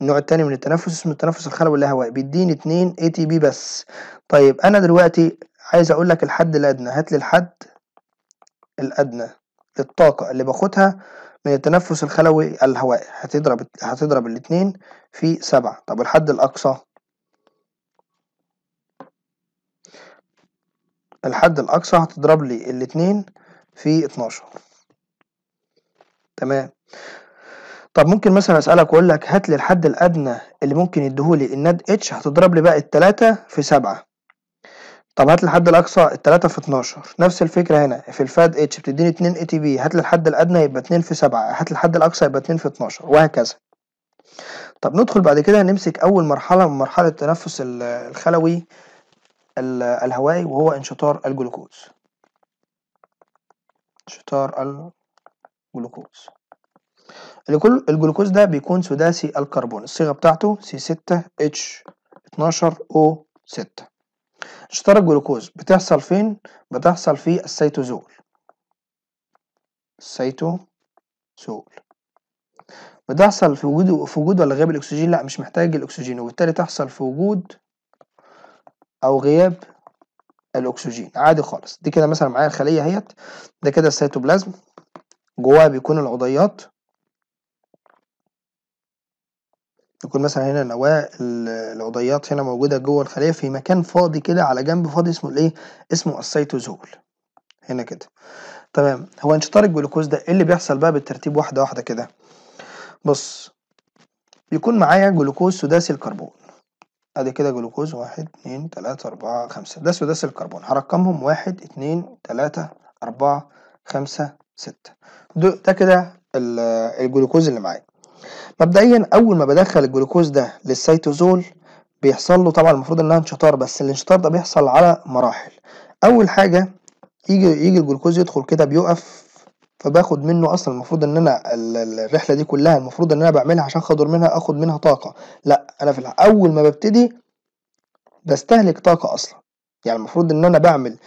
النوع التاني من التنفس اسمه التنفس الخلوي اللا هوائي بيديني 2 ATP بس طيب انا دلوقتي عايز اقول لك الحد الادنى هات لي الحد الادنى للطاقه اللي باخدها من التنفس الخلوي الهوائي هتضرب هتضرب الاتنين في سبعة طب الحد الاقصى الحد الاقصى هتضرب لي الاتنين في اتناشر تمام طب ممكن مثلا اسالك واقول لك هات لي الحد الادنى اللي ممكن يديهولي الناد اتش هتضرب لي بقى التلاتة في سبعة طب هات الحد الاقصى 3 في 12 نفس الفكره هنا في الفاد اتش بتديني 2 اي تي بي هات الحد الادنى يبقى 2 في 7 هات الحد الاقصى يبقى 2 في 12 وهكذا طب ندخل بعد كده نمسك اول مرحله من مرحله التنفس الخلوي الهوائي وهو انشطار الجلوكوز انشطار الجلوكوز الجلوكوز ده بيكون سداسي الكربون الصيغه بتاعته c 6 h 12 o 6 اشتراك الجلوكوز بتحصل فين؟ بتحصل في السيتوزول السيتوزول بتحصل في وجود في وجود ولا غياب الاكسجين لا مش محتاج الاكسجين وبالتالي تحصل في وجود او غياب الاكسجين عادي خالص دي كده مثلا معايا الخليه اهيت ده كده السيتوبلازم جواها بيكون العضيات يكون مثلا هنا نواة العضيات هنا موجودة جوه الخلية في مكان فاضي كده على جنب فاضي اسمه الايه؟ اسمه السيتوزول هنا كده تمام هو انشطار الجلوكوز ده ايه اللي بيحصل بقى بالترتيب واحدة واحدة كده بص بيكون معايا جلوكوز سداسي الكربون ادي كده جلوكوز واحد اتنين تلاتة أربعة خمسة ده سداسي الكربون هرقمهم واحد اتنين تلاتة أربعة خمسة ستة ده كده الجلوكوز اللي معايا مبدئيًا أول ما بدخل الجلوكوز ده للسيتوزول بيحصل له طبعًا المفروض إنها انشطار بس الانشطار ده بيحصل على مراحل، أول حاجة يجي يجي الجلوكوز يدخل كده بيقف فباخد منه أصلًا المفروض إن أنا الرحلة دي كلها المفروض إن أنا بعملها عشان خاطر منها آخد منها طاقة، لأ أنا في أول ما ببتدي بستهلك طاقة أصلًا، يعني المفروض إن أنا بعمل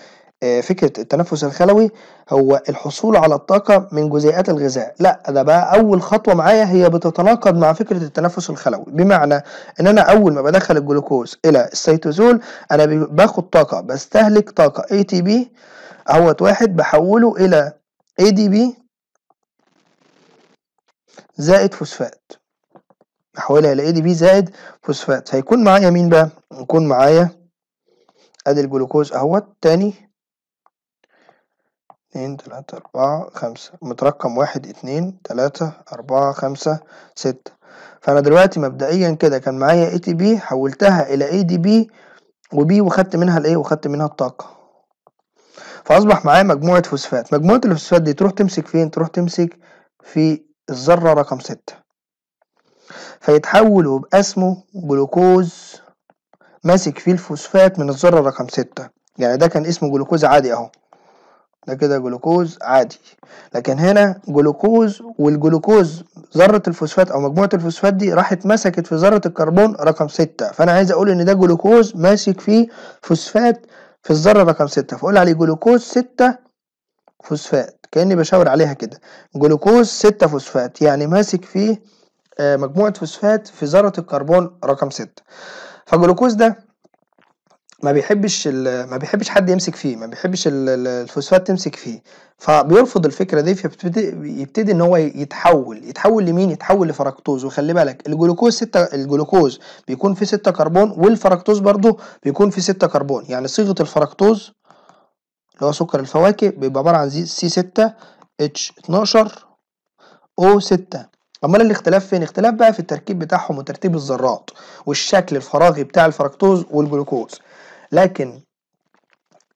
آه، فكرة التنفس الخلوي هو الحصول على الطاقة من جزيئات الغذاء لا ده بقى أول خطوة معايا هي بتتناقض مع فكرة التنفس الخلوي بمعنى إن أنا أول ما بدخل الجلوكوز إلى السيتوزول أنا باخد طاقة بستهلك طاقة ATP أهوت واحد بحوله إلى ADP زائد فوسفات بحولها إلى ADP زائد فوسفات هيكون معايا مين بقى؟ هيكون معايا ادي الجلوكوز اهوت تاني اتنين تلاتة أربعة خمسة مترقم واحد اتنين تلاتة أربعة خمسة ستة فأنا دلوقتي مبدئيا كده كان معايا اي تي بي حولتها إلى اي دي بي وبي وخدت منها الايه وخدت منها الطاقة فأصبح معايا مجموعة فوسفات مجموعة الفوسفات دي تروح تمسك فين تروح تمسك في الذرة رقم ستة فيتحول ويبقى اسمه جلوكوز ماسك فيه الفوسفات من الذرة رقم ستة يعني ده كان اسمه جلوكوز عادي اهو ده كده جلوكوز عادي لكن هنا جلوكوز والجلوكوز ذرة الفوسفات أو مجموعة الفوسفات دي راحت مسكت في ذرة الكربون رقم ستة فأنا عايز أقول إن ده جلوكوز ماسك فيه فوسفات في الذرة رقم ستة فأقول عليه جلوكوز ستة فوسفات كأني بشاور عليها كده جلوكوز ستة فوسفات يعني ماسك فيه آه، مجموعة فوسفات في ذرة الكربون رقم ستة فجلوكوز ده ما بيحبش ما بيحبش حد يمسك فيه ما بيحبش الفوسفات تمسك فيه فبيرفض الفكره دي فيبتدي يبتدي ان هو يتحول يتحول لمين يتحول لفركتوز وخلي بالك الجلوكوز ستة الجلوكوز بيكون فيه 6 كربون والفركتوز برضو بيكون فيه 6 كربون يعني صيغه الفركتوز اللي هو سكر الفواكه بيبقى عباره عن سي 6 اتش 12 او 6 امال الاختلاف فين اختلاف بقى في التركيب بتاعهم وترتيب الذرات والشكل الفراغي بتاع الفركتوز والجلوكوز لكن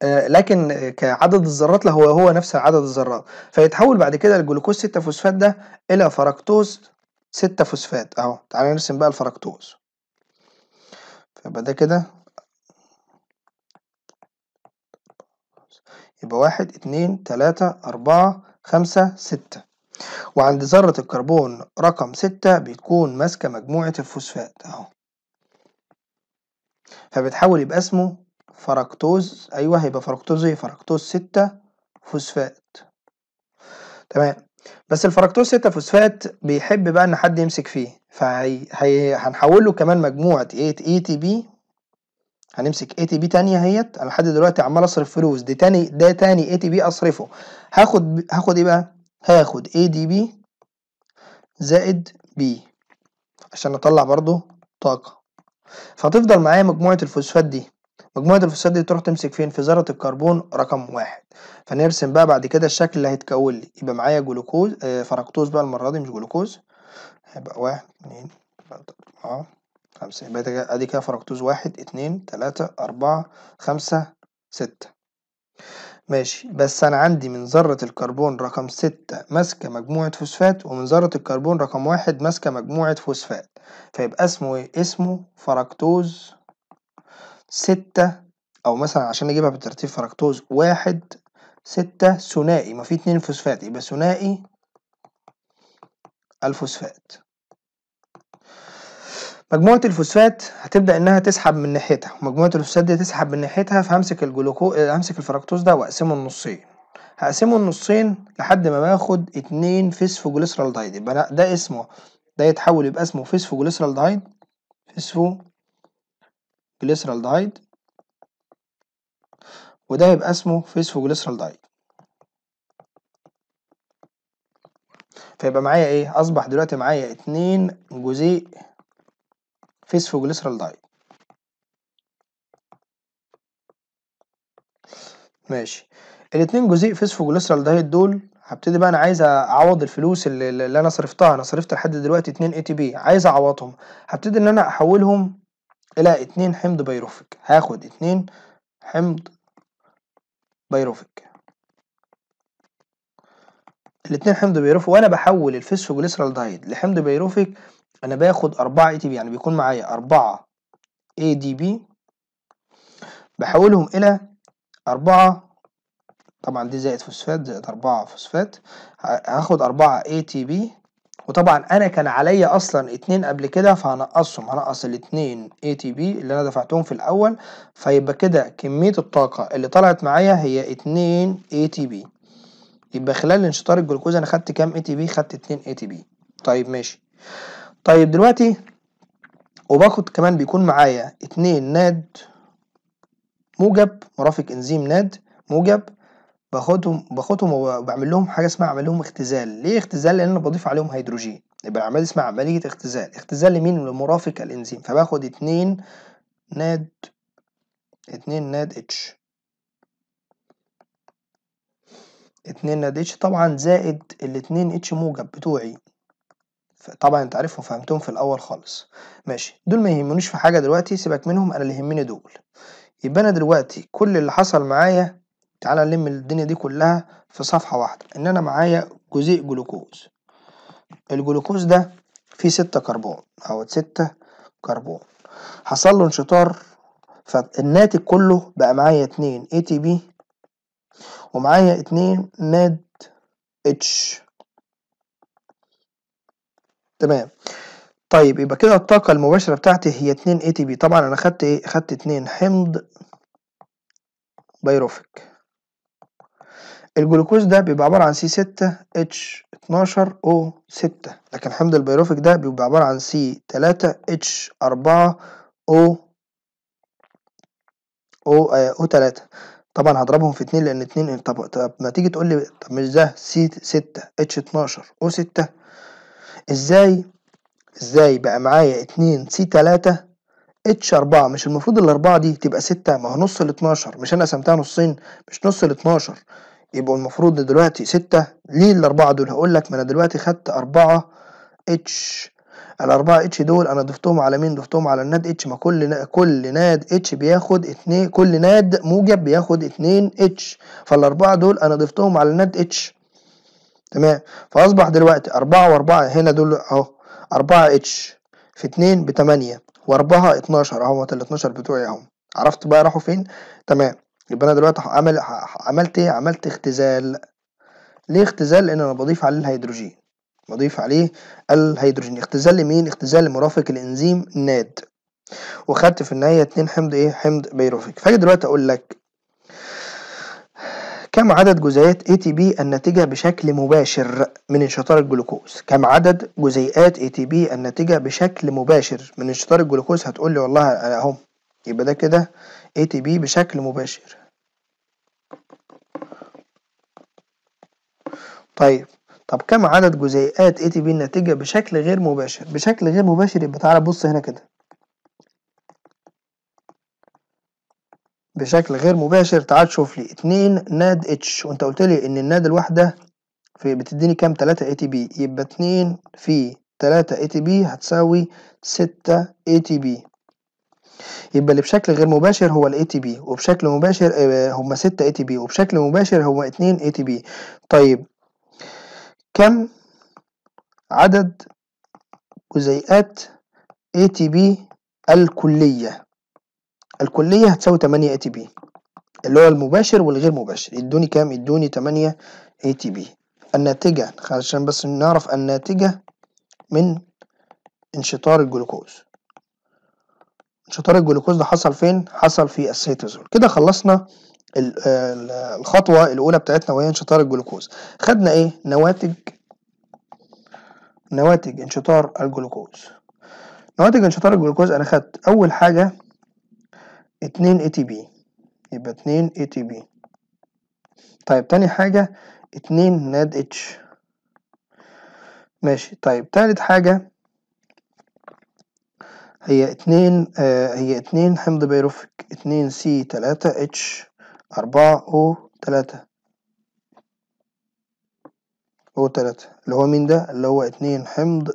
آه، لكن كعدد الذرات لا هو هو نفس عدد الذرات فيتحول بعد كده الجلوكوز 6 فوسفات ده الى فركتوز 6 فوسفات اهو تعال نرسم بقى الفركتوز فيبقى ده كده يبقى 1 2 3 4 5 6 وعند ذرة الكربون رقم 6 بتكون ماسكة مجموعة الفوسفات اهو فبتحول يبقى اسمه فركتوز ايوه هيبقى فركتوز ايه فركتوز 6 فوسفات تمام بس الفركتوز 6 فوسفات بيحب بقى ان حد يمسك فيه فهنحول له كمان مجموعه اي تي بي هنمسك اي تي بي تانية اهيت انا لحد دلوقتي عمال اصرف فلوس دي تاني ده تاني اي تي بي اصرفه هاخد هاخد ايه بقى هاخد اي دي بي زائد بي عشان اطلع برضو طاقه فتفضل معايا مجموعه الفوسفات دي مجموعة الفوسفات دي تروح تمسك فين في ذرة الكربون رقم واحد فنرسم بقى بعد كده الشكل اللي هيتكون لي يبقى معايا جلوكوز آه، فركتوز بقى المرة دي مش جلوكوز هيبقى واحد اتنين تلاتة أربعة خمسة يبقى أدي كده فركتوز واحد اتنين تلاتة أربعة خمسة ستة ماشي بس أنا عندي من ذرة الكربون رقم ستة ماسكة مجموعة فوسفات ومن ذرة الكربون رقم واحد ماسكة مجموعة فوسفات فيبقى اسمه إيه؟ اسمه فركتوز ستة أو مثلا عشان نجيبها بالترتيب فركتوز واحد ستة ثنائي ما في اتنين فوسفات يبقى ثنائي الفوسفات مجموعة الفوسفات هتبدأ إنها تسحب من ناحيتها ومجموعة الفوسفات دي تسحب من ناحيتها فهمسك الجلوكو همسك الفركتوز ده وأقسمه النصين هقسمه النصين لحد ما باخد اتنين فسفوجليسرالدهايد يبقى ده اسمه ده يتحول يبقى اسمه فسفوجليسرالدهايد فيسفو جليسرالدهايد وده يبقى اسمه فيسفوجليسرالدهايد فيبقى معايا ايه اصبح دلوقتي معايا اتنين جزيء فيسفوجليسرالدهايد ماشي الاتنين جزيء فيسفوجليسرالدهايد دول هبتدي بقى انا عايز اعوض الفلوس اللي, اللي انا صرفتها انا صرفت لحد دلوقتي 2 اي تي بي عايز اعوضهم هبتدي ان انا احولهم الى اتنين حمض بيروفيك هاخد اتنين حمض بيروفيك الاتنين حمض بيروفيك وانا بحول دايد لحمض بيروفيك انا باخد اربعة اي تي بي يعني بيكون معايا اربعة اي دي بي بحولهم الى اربعة طبعا دي زائد فوسفات زائد اربعة فوسفات هاخد اربعة اي تي بي وطبعا انا كان عليا اصلا اتنين قبل كده فهنقصهم هنقص الاتنين اي تي بي اللي انا دفعتهم في الاول فيبقى كده كمية الطاقة اللي طلعت معايا هي اتنين اي تي بي يبقى خلال انشطار الجلوكوز انا خدت كام اي تي بي خدت اتنين اي تي بي طيب ماشي طيب دلوقتي وباخد كمان بيكون معايا اتنين ناد موجب مرافق انزيم ناد موجب باخدهم باخدهم وبعمل لهم حاجه اسمها اعمل لهم اختزال ليه اختزال لان انا بضيف عليهم هيدروجين يبقى العمليه اسمها عمليه اختزال اختزال لمين لمرافق الانزيم فباخد اتنين ناد اتنين ناد اتش اتنين ناد اتش طبعا زائد الاتنين اتش موجب بتوعي طبعا انت عارفهم فهمتهم في الاول خالص ماشي دول ما يهمنيش في حاجه دلوقتي سيبك منهم انا اللي يهمني دول يبقى انا دلوقتي كل اللي حصل معايا تعالى نلم الدنيا دي كلها في صفحة واحدة ان انا معايا جزيء جلوكوز الجلوكوز ده فيه ستة كربون او ستة كربون حصل له انشطار فالناتج كله بقى معايا اتنين اي تي بي ومعايا اتنين ناد اتش تمام طيب يبقى كده الطاقة المباشرة بتاعتي هي اتنين اي تي بي طبعا انا خدت ايه خدت اتنين حمض بيروفيك الجلوكوز ده بيبقى عبارة عن سي 6 اتش 12 او 6 لكن حمض البيروفيك ده بيبقى عبارة عن سي 3 اتش 4 او او او 3 طبعا هضربهم في 2 لان 2 طب, طب ما تيجي تقول لي طب مش ده سي 6 اتش 12 او 6 ازاي ازاي بقى معايا 2 سي 3 اتش 4 مش المفروض الاربعه دي تبقى 6 ما هو نص ال 12 مش انا قسمتها نصين مش نص ال 12 يبقوا المفروض دلوقتي ستة ليه الأربعة دول هقول لك ما أنا دلوقتي خدت أربعة اتش الأربعة اتش دول أنا ضفتهم على مين ضفتهم على الناد اتش ما كل نا... كل ناد اتش بياخد اتنين كل ناد موجب بياخد اتنين اتش فالأربعة دول أنا ضفتهم على الناد اتش تمام فأصبح دلوقتي أربعة وأربعة هنا دول أهو أربعة اتش في اتنين بتمانية وأربعة اتناشر أهو ال اتناشر بتوعي أهو عرفت بقى راحوا فين تمام يبقى انا دلوقتي عمل عملت ايه عملت اختزال ليه اختزال لان انا بضيف عليه الهيدروجين بضيف عليه الهيدروجين اختزال لمين اختزال لمرافق الانزيم ناد وخدت في النهايه اتنين حمض ايه حمض بيروفيك فاجي دلوقتي اقول لك كم عدد جزيئات اي تي بي الناتجة بشكل مباشر من انشطار الجلوكوز؟ كم عدد جزيئات اي تي بي الناتجة بشكل مباشر من انشطار الجلوكوز؟ هتقول لي والله اهو يبقى ده كده ATP بشكل مباشر طيب طب كم عدد جزيئات ATP الناتجة بشكل غير مباشر بشكل غير مباشر يبقى تعالى بص هنا كده بشكل غير مباشر تعال شوف لي اتنين ناد اتش وانت قلت لي ان الناد الواحده في بتديني كام تلاتة اي تي بي يبقى اتنين في تلاتة اي تي بي هتساوي ستة اي تي بي يبقى اللي بشكل غير مباشر هو الاي تي بي وبشكل مباشر هما 6 اي تي بي وبشكل مباشر هو 2 اي تي بي طيب كم عدد جزيئات اي تي بي الكلية الكلية هتساوي 8 اي تي بي اللي هو المباشر والغير مباشر ادوني كام ادوني 8 اي تي بي الناتجة عشان بس نعرف الناتجة من انشطار الجلوكوز انشطار الجلوكوز ده حصل فين؟ حصل في السيتوزول كده خلصنا الخطوة الأولى بتاعتنا وهي انشطار الجلوكوز خدنا إيه؟ نواتج نواتج انشطار الجلوكوز نواتج انشطار الجلوكوز أنا خدت أول حاجة 2 اي تي بي يبقى 2 اي تي بي طيب تاني حاجة 2 ناد اتش ماشي طيب تالت حاجة هي اتنين آه هي اتنين حمض بيروفك اتنين سي تلاتة اتش أربعة أو تلاتة أو تلاتة اللي هو مين ده؟ اللي هو اتنين حمض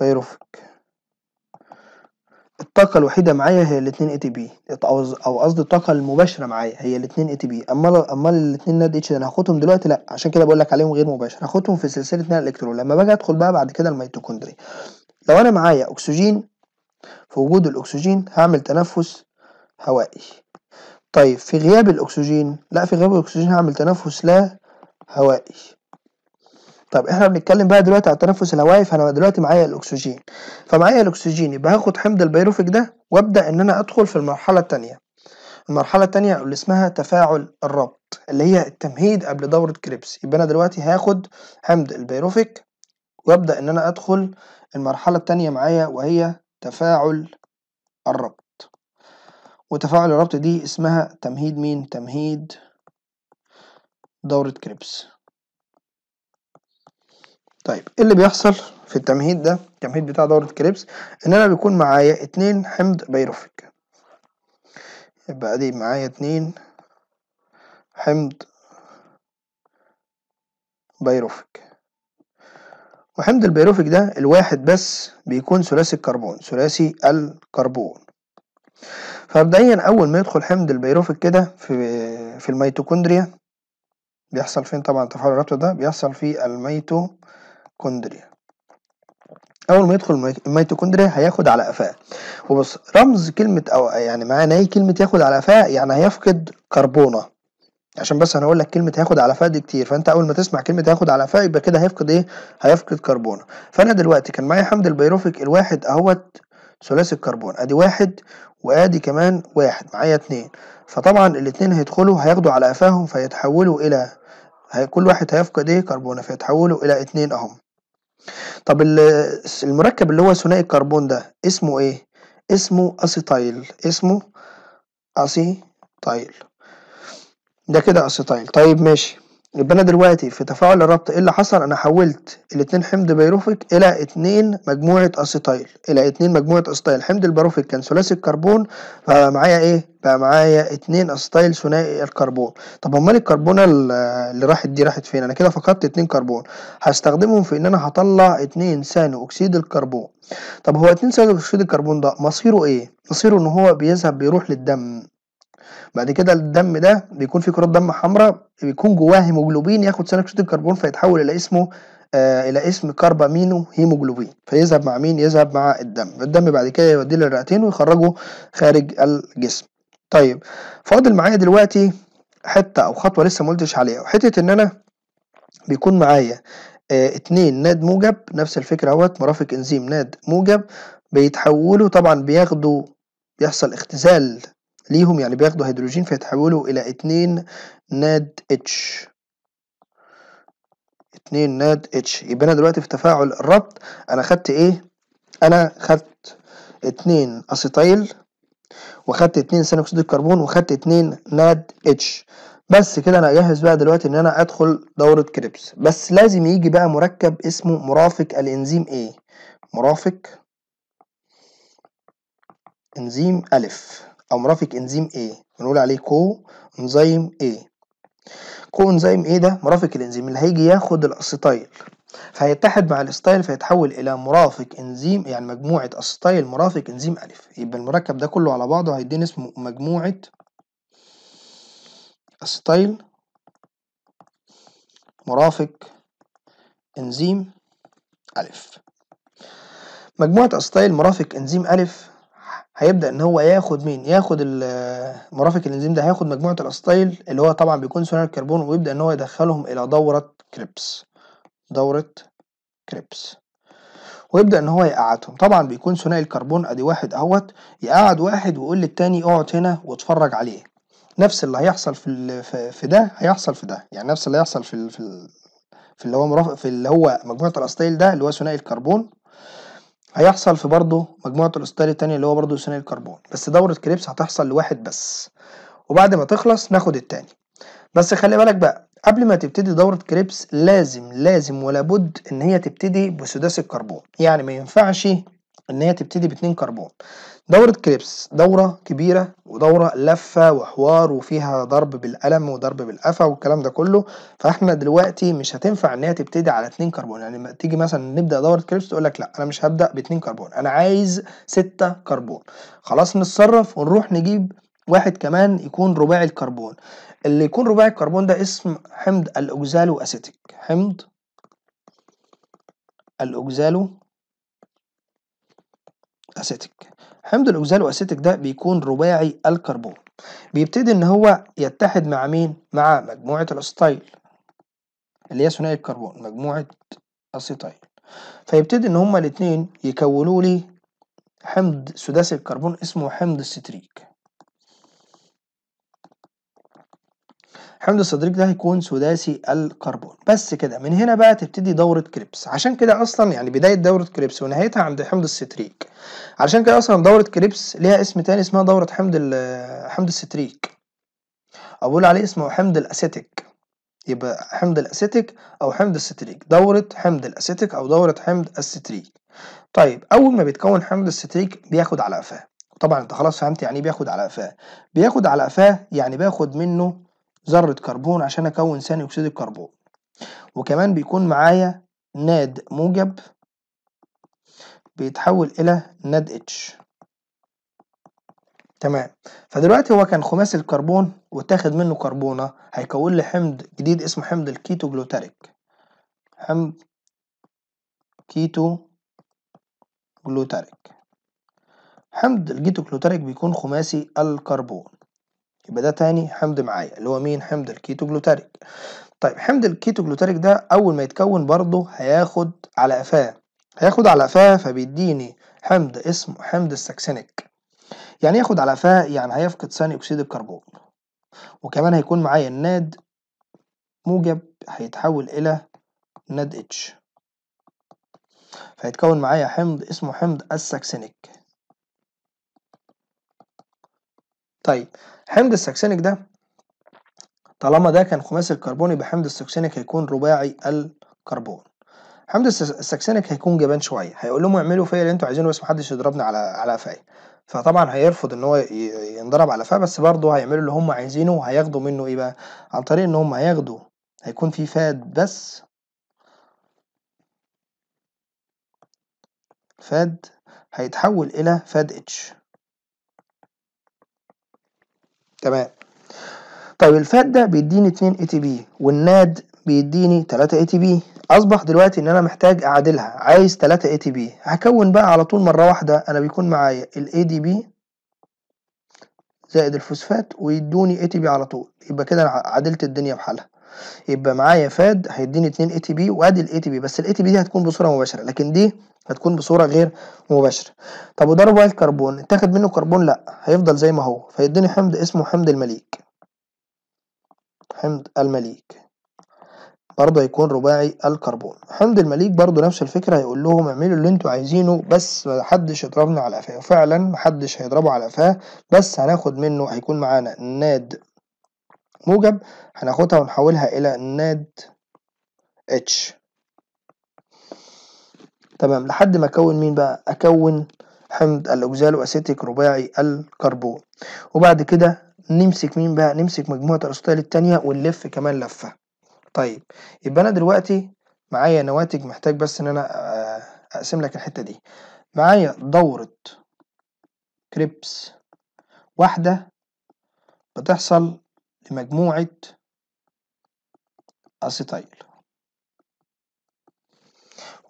بيروفك الطاقة الوحيدة معايا هي الاتنين اي تي بي أو قصدي الطاقة المباشرة معايا هي الاتنين اي تي بي أما أما الاتنين ناد اتش ده أنا هاخدهم دلوقتي لأ عشان كده بقول لك عليهم غير مباشر هاخدهم في سلسلة نقل الإلكترون لما باجي أدخل بقى بعد كده الميتوكوندري لو أنا معايا أكسجين في وجود الأكسجين هعمل تنفس هوائي طيب في غياب الأكسجين لا في غياب الأكسجين هعمل تنفس لا هوائي طب احنا بنتكلم بقى دلوقتي على التنفس الهوائي فانا دلوقتي معايا الاكسجين فمعايا الاكسجين يبقى هاخد حمض البيروفيك ده وابدا ان انا ادخل في المرحله الثانيه المرحله الثانيه اللي اسمها تفاعل الربط اللي هي التمهيد قبل دوره كريبس يبقى انا دلوقتي هاخد حمض البيروفيك وابدا ان انا ادخل المرحلة التانية معايا وهي تفاعل الربط وتفاعل الربط دي اسمها تمهيد مين تمهيد دورة كريبس طيب ايه اللي بيحصل في التمهيد ده التمهيد بتاع دورة كريبس ان انا بيكون معايا اتنين حمض بيروفيك يبقى ادي معايا اتنين حمض بيروفيك وحمض البيروفيك ده الواحد بس بيكون ثلاثي الكربون ثلاثي الكربون فمبدئيا اول ما يدخل حمض البيروفيك كده في في الميتوكوندريا بيحصل فين طبعا تفاعل الربط ده بيحصل في الميتوكوندريا اول ما يدخل الميتوكوندريا هياخد على قفاه وبص رمز كلمه او يعني معناه ايه كلمه ياخد على قفاه يعني هيفقد كربونه عشان بس انا اقول لك كلمه هياخد على فقد كتير فانت اول ما تسمع كلمه هياخد على فقد يبقى كده هيفقد ايه هيفقد كربونه فانا دلوقتي كان معايا حمض البيروفيك الواحد اهوت ثلاثي الكربون ادي واحد وادي كمان واحد معايا اتنين فطبعا الاتنين هيدخلوا هياخدوا على قفاهم فيتحولوا الى كل واحد هيفقد ايه كربونه فيتحولوا الى اتنين اهم طب المركب اللي هو ثنائي الكربون ده اسمه ايه اسمه اسيتايل اسمه اسيتايل ده كده اسيتايل طيب ماشي يبقى انا دلوقتي في تفاعل الربط ايه اللي حصل انا حولت الاتنين حمض بيروفيك الى اتنين مجموعه اسيتايل الى اتنين مجموعه اسيتايل حمض البيروفيك كان ثلاثي الكربون فبقى معايا ايه بقى معايا اتنين اسيتايل ثنائي الكربون طب امال الكربونه اللي راحت دي راحت فين انا كده فقدت اتنين كربون هستخدمهم في ان انا هطلع اتنين ثاني اكسيد الكربون طب هو اتنين ثاني اكسيد الكربون ده مصيره ايه مصيره ان هو بيذهب بيروح للدم بعد كده الدم ده بيكون فيه كرات دم حمراء بيكون جواه هيموجلوبين ياخد ثاني اكسيد الكربون فيتحول الى اسمه آه الى اسم كربامينو هيموجلوبين فيذهب مع مين يذهب مع الدم الدم بعد كده يوديه للرئتين ويخرجه خارج الجسم طيب فاضل معايا دلوقتي حته او خطوه لسه ما قلتش عليها وحته ان انا بيكون معايا آه اتنين ناد موجب نفس الفكره اهوت مرافق انزيم ناد موجب بيتحولوا طبعا بياخدوا بيحصل اختزال ليهم يعني بياخدوا هيدروجين فيتحولوا الى اتنين ناد اتش اتنين ناد اتش يبقى انا دلوقتي في تفاعل الربط انا خدت ايه انا خدت اتنين اسيتايل وخدت اتنين ثاني اكسيد الكربون وخدت اتنين ناد اتش بس كده انا اجهز بقى دلوقتي ان انا ادخل دورة كريبس بس لازم يجي بقى مركب اسمه مرافق الانزيم ايه مرافق انزيم الف أو مرافق إنزيم A بنقول عليه كو إنزيم A كو إنزيم A ده مرافق الإنزيم اللي هيجي ياخد الأسيتايل فهيتحد مع الاستايل فيتحول الى مرافق انزيم يعني مجموعه استايل مرافق انزيم الف يبقى المركب ده كله على بعضه هيديني اسمه مجموعه استايل مرافق انزيم الف مجموعه استايل مرافق انزيم الف هيبدأ إن هو ياخد مين؟ ياخد مرافق الإنزيم ده هياخد مجموعة الأستايل اللي هو طبعا بيكون ثنائي الكربون ويبدأ إن هو يدخلهم إلى دورة كريبس دورة كريبس ويبدأ إن هو يقعدهم طبعا بيكون ثنائي الكربون أدي واحد أهوت يقعد واحد ويقول للتاني اقعد هنا واتفرج عليه نفس اللي هيحصل في في ده هيحصل في ده يعني نفس اللي هيحصل في في في اللي هو مرافق في اللي هو مجموعة الأستايل ده اللي هو ثنائي الكربون هيحصل في برضه مجموعة الأسيدات التانية اللي هو برضه ثاني الكربون بس دورة كريبس هتحصل لواحد بس وبعد ما تخلص ناخد التاني بس خلي بالك بقى قبل ما تبتدي دورة كريبس لازم لازم ولابد إن هي تبتدي بسداس الكربون يعني ما ينفعش إن هي تبتدي باتنين كربون دورة كريبس دورة كبيرة ودورة لفة وحوار وفيها ضرب بالقلم وضرب بالقفا والكلام ده كله فاحنا دلوقتي مش هتنفع ان هي تبتدي على اتنين كربون يعني لما تيجي مثلا نبدا دورة كريبس تقول لك لا انا مش هبدا باتنين كربون انا عايز ستة كربون خلاص نتصرف ونروح نجيب واحد كمان يكون رباعي الكربون اللي يكون رباعي الكربون ده اسم حمض الاوكزالو اسيتيك حمض الاوكزالو اسيتيك حمض الاوزال واسيتك ده بيكون رباعي الكربون بيبتدي ان هو يتحد مع مين مع مجموعه الاستايل اللي هي ثنائي الكربون مجموعه اسيتايل فيبتدي ان هما الاثنين يكونوا لي حمض سداسي الكربون اسمه حمض الستريك حمض الصدريك ده هيكون سداسي الكربون بس كده من هنا بقى تبتدي دوره كريبس عشان كده اصلا يعني بدايه دوره كريبس ونهايتها عند حمض الستريك عشان كده اصلا دوره كريبس ليها اسم تاني اسمها دوره حمض حمض الستريك او بقول عليه اسمه حمض الاسيتيك يبقى حمض الاسيتيك او حمض الستريك دوره حمض الاسيتيك او دوره حمض الستريك طيب اول ما بيتكون حمض الستريك بياخد على قفاه طبعا انت خلاص فهمت يعني ايه بياخد على قفاه بياخد على قفاه يعني باخد منه ذرة كربون عشان أكون ثاني أكسيد الكربون وكمان بيكون معايا ناد موجب بيتحول إلى ناد اتش تمام فدلوقتي هو كان خماسي الكربون واتاخد منه كربونة هيكون لي حمض جديد اسمه حمض الكيتو جلوتاريك حمض كيتو جلوتاريك حمض الكيتو جلوتاريك بيكون خماسي الكربون يبقى ده تاني حمض معايا اللي هو مين حمض الكيتو جلوتاريك طيب حمض الكيتو جلوتاريك ده اول ما يتكون برضه هياخد على قفاه هياخد على قفاه فبيديني حمض اسمه حمض الساكسينيك يعني ياخد على قفاه يعني هيفقد ثاني اكسيد الكربون وكمان هيكون معايا الناد موجب هيتحول الى ناد اتش فهيتكون معايا حمض اسمه حمض الساكسينيك طيب حمض السكسينيك ده طالما ده كان خماسي الكربون يبقى حمض السكسينيك هيكون رباعي الكربون حمض السكسينيك هيكون جبان شويه هيقول لهم اعملوا فيا اللي انتوا عايزينه بس محدش يضربني على على قفايا فطبعا هيرفض ان هو ينضرب على قفاه بس برضه هيعملوا اللي هم عايزينه وهياخدوا منه ايه بقى عن طريق ان هم هياخدوا هيكون في فاد بس فاد هيتحول الى فاد اتش تمام طيب الفات ده بيديني 2 اي تي بي والناد بيديني 3 اي تي بي اصبح دلوقتي ان انا محتاج اعادلها عايز 3 اي تي بي هكون بقى على طول مره واحده انا بيكون معايا الاي دي بي زائد الفوسفات ويدوني اي تي بي على طول يبقى كده انا عدلت الدنيا بحالها يبقى معايا فاد هيديني 2 اي تي بي وادي الاي تي بي بس الاي تي بي دي هتكون بصوره مباشره لكن دي هتكون بصورة غير مباشرة طب وضرب واحد كربون اتاخد منه كربون لأ هيفضل زي ما هو فيديني حمض اسمه حمض المليك حمض المليك برضه هيكون رباعي الكربون حمض المليك برضه نفس الفكره هيقول لهم اعملوا اللي انتوا عايزينه بس محدش يضربنا على قفاه وفعلا محدش هيضربه على قفاه بس هناخد منه هيكون معانا ناد موجب هناخدها ونحولها الى ناد اتش تمام لحد ما اكون مين بقى اكون حمض الاوكزالو واسيتيك رباعي الكربون وبعد كده نمسك مين بقى نمسك مجموعه الاسطيل التانية ونلف كمان لفه طيب يبقى انا دلوقتي معايا نواتج محتاج بس ان انا آه، اقسم لك الحته دي معايا دوره كريبس واحده بتحصل لمجموعه اسيتايل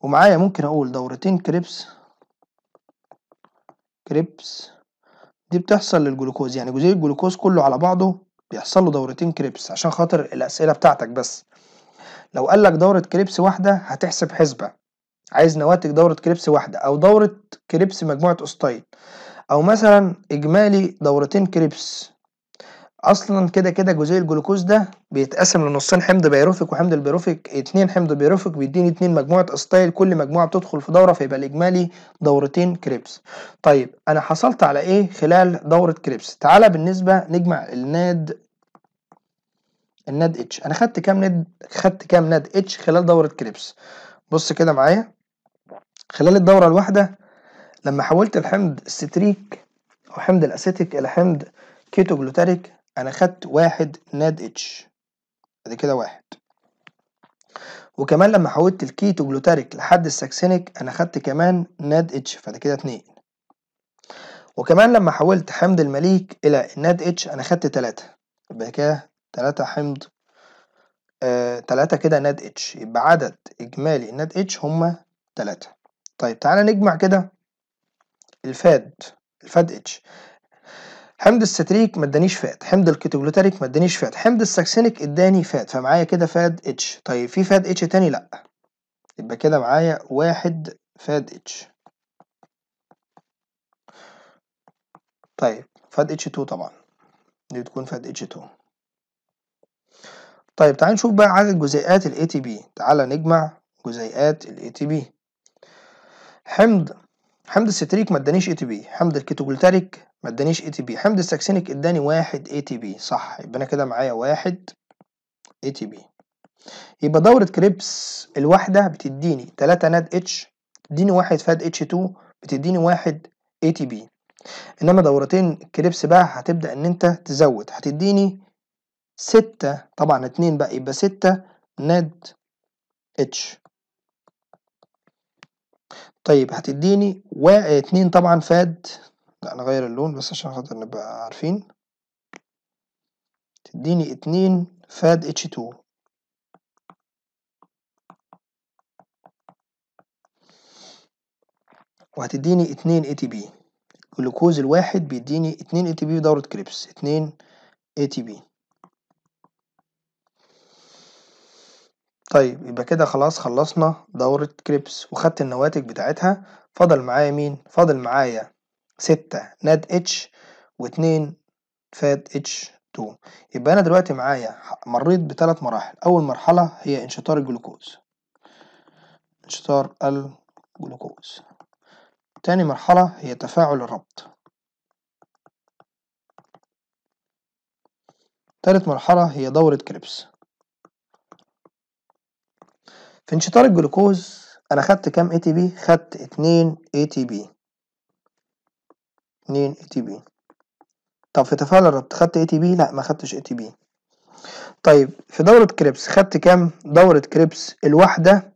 ومعايا ممكن اقول دورتين كريبس كريبس دي بتحصل للجلوكوز يعني جزيء الجلوكوز كله على بعضه بيحصل له دورتين كريبس عشان خاطر الاسئله بتاعتك بس لو قال لك دوره كريبس واحده هتحسب حسبه عايز نواتج دوره كريبس واحده او دوره كريبس مجموعه اوستايل او مثلا اجمالي دورتين كريبس اصلا كده كده جزيء الجلوكوز ده بيتقسم لنصين حمض بيروفيك وحمض البيروفيك اتنين حمض بيروفيك بيديني اتنين مجموعه استايل كل مجموعه بتدخل في دوره فيبقى الاجمالي دورتين كريبس طيب انا حصلت على ايه خلال دوره كريبس تعالى بالنسبه نجمع الناد الناد اتش انا خدت كام ناد خدت كام ناد اتش خلال دوره كريبس بص كده معايا خلال الدوره الواحده لما حولت الحمض الستريك او حمض الاسيتيك الى حمض كيتو جلوتاريك انا خدت واحد ناد اتش ادي كده واحد وكمان لما حولت الكيتو جلوتاريك لحد الساكسينيك انا خدت كمان ناد اتش فده كده اتنين وكمان لما حولت حمض المليك الى ناد اتش انا خدت تلاتة يبقى كده تلاتة حمض آه تلاتة كده ناد اتش يبقى عدد اجمالي الناد اتش هما تلاتة طيب تعالى نجمع كده الفاد الفاد اتش حمض الستريك ما ادانيش فات حمض الكيتوجلوتاريك ما ادانيش فات حمض الساكسينيك اداني فات فمعايا كده فاد اتش طيب في فاد اتش تاني لا يبقى كده معايا واحد فاد اتش طيب فاد اتش 2 طبعا دي بتكون فاد اتش 2 طيب تعال نشوف بقى عدد جزيئات الاي تي بي تعال نجمع جزيئات الاي تي بي حمض حمض الستريك ما ادانيش اي تي بي حمض الكيتوجلوتاريك ما ادانيش اي تي بي حمض الساكسينيك اداني واحد اي تي بي صح يبقى انا كده معايا واحد اي تي بي يبقى دورة كريبس الواحدة بتديني تلاتة ناد اتش بتديني واحد فاد اتش تو بتديني واحد اي تي بي انما دورتين كريبس بقى هتبدأ ان انت تزود هتديني ستة طبعا اتنين بقى يبقى ستة ناد اتش طيب هتديني و... اتنين طبعا فاد لأ نغير اللون بس عشان خاطر نبقى عارفين تديني اتنين فاد اتش تو وهتديني اتنين اي تي بي الجلوكوز الواحد بيديني اتنين اي تي بي دورة كريبس اتنين اي تي بي طيب يبقى كده خلاص خلصنا دورة كريبس وخدت النواتج بتاعتها فضل معايا مين؟ فضل معايا ستة ناد اتش واتنين فات اتش تو يبقى انا دلوقتي معايا مريت بثلاث مراحل اول مرحلة هي انشطار الجلوكوز انشطار الجلوكوز تاني مرحلة هي تفاعل الربط تالت مرحلة هي دورة كريبس في انشطار الجلوكوز انا خدت كام اي تي بي خدت اتنين اي تي بي 2 اي تي بي طب في تفاعل الربط خدت اي تي بي لا ما خدتش اي تي بي طيب في دورة كريبس خدت كام دورة كريبس الواحدة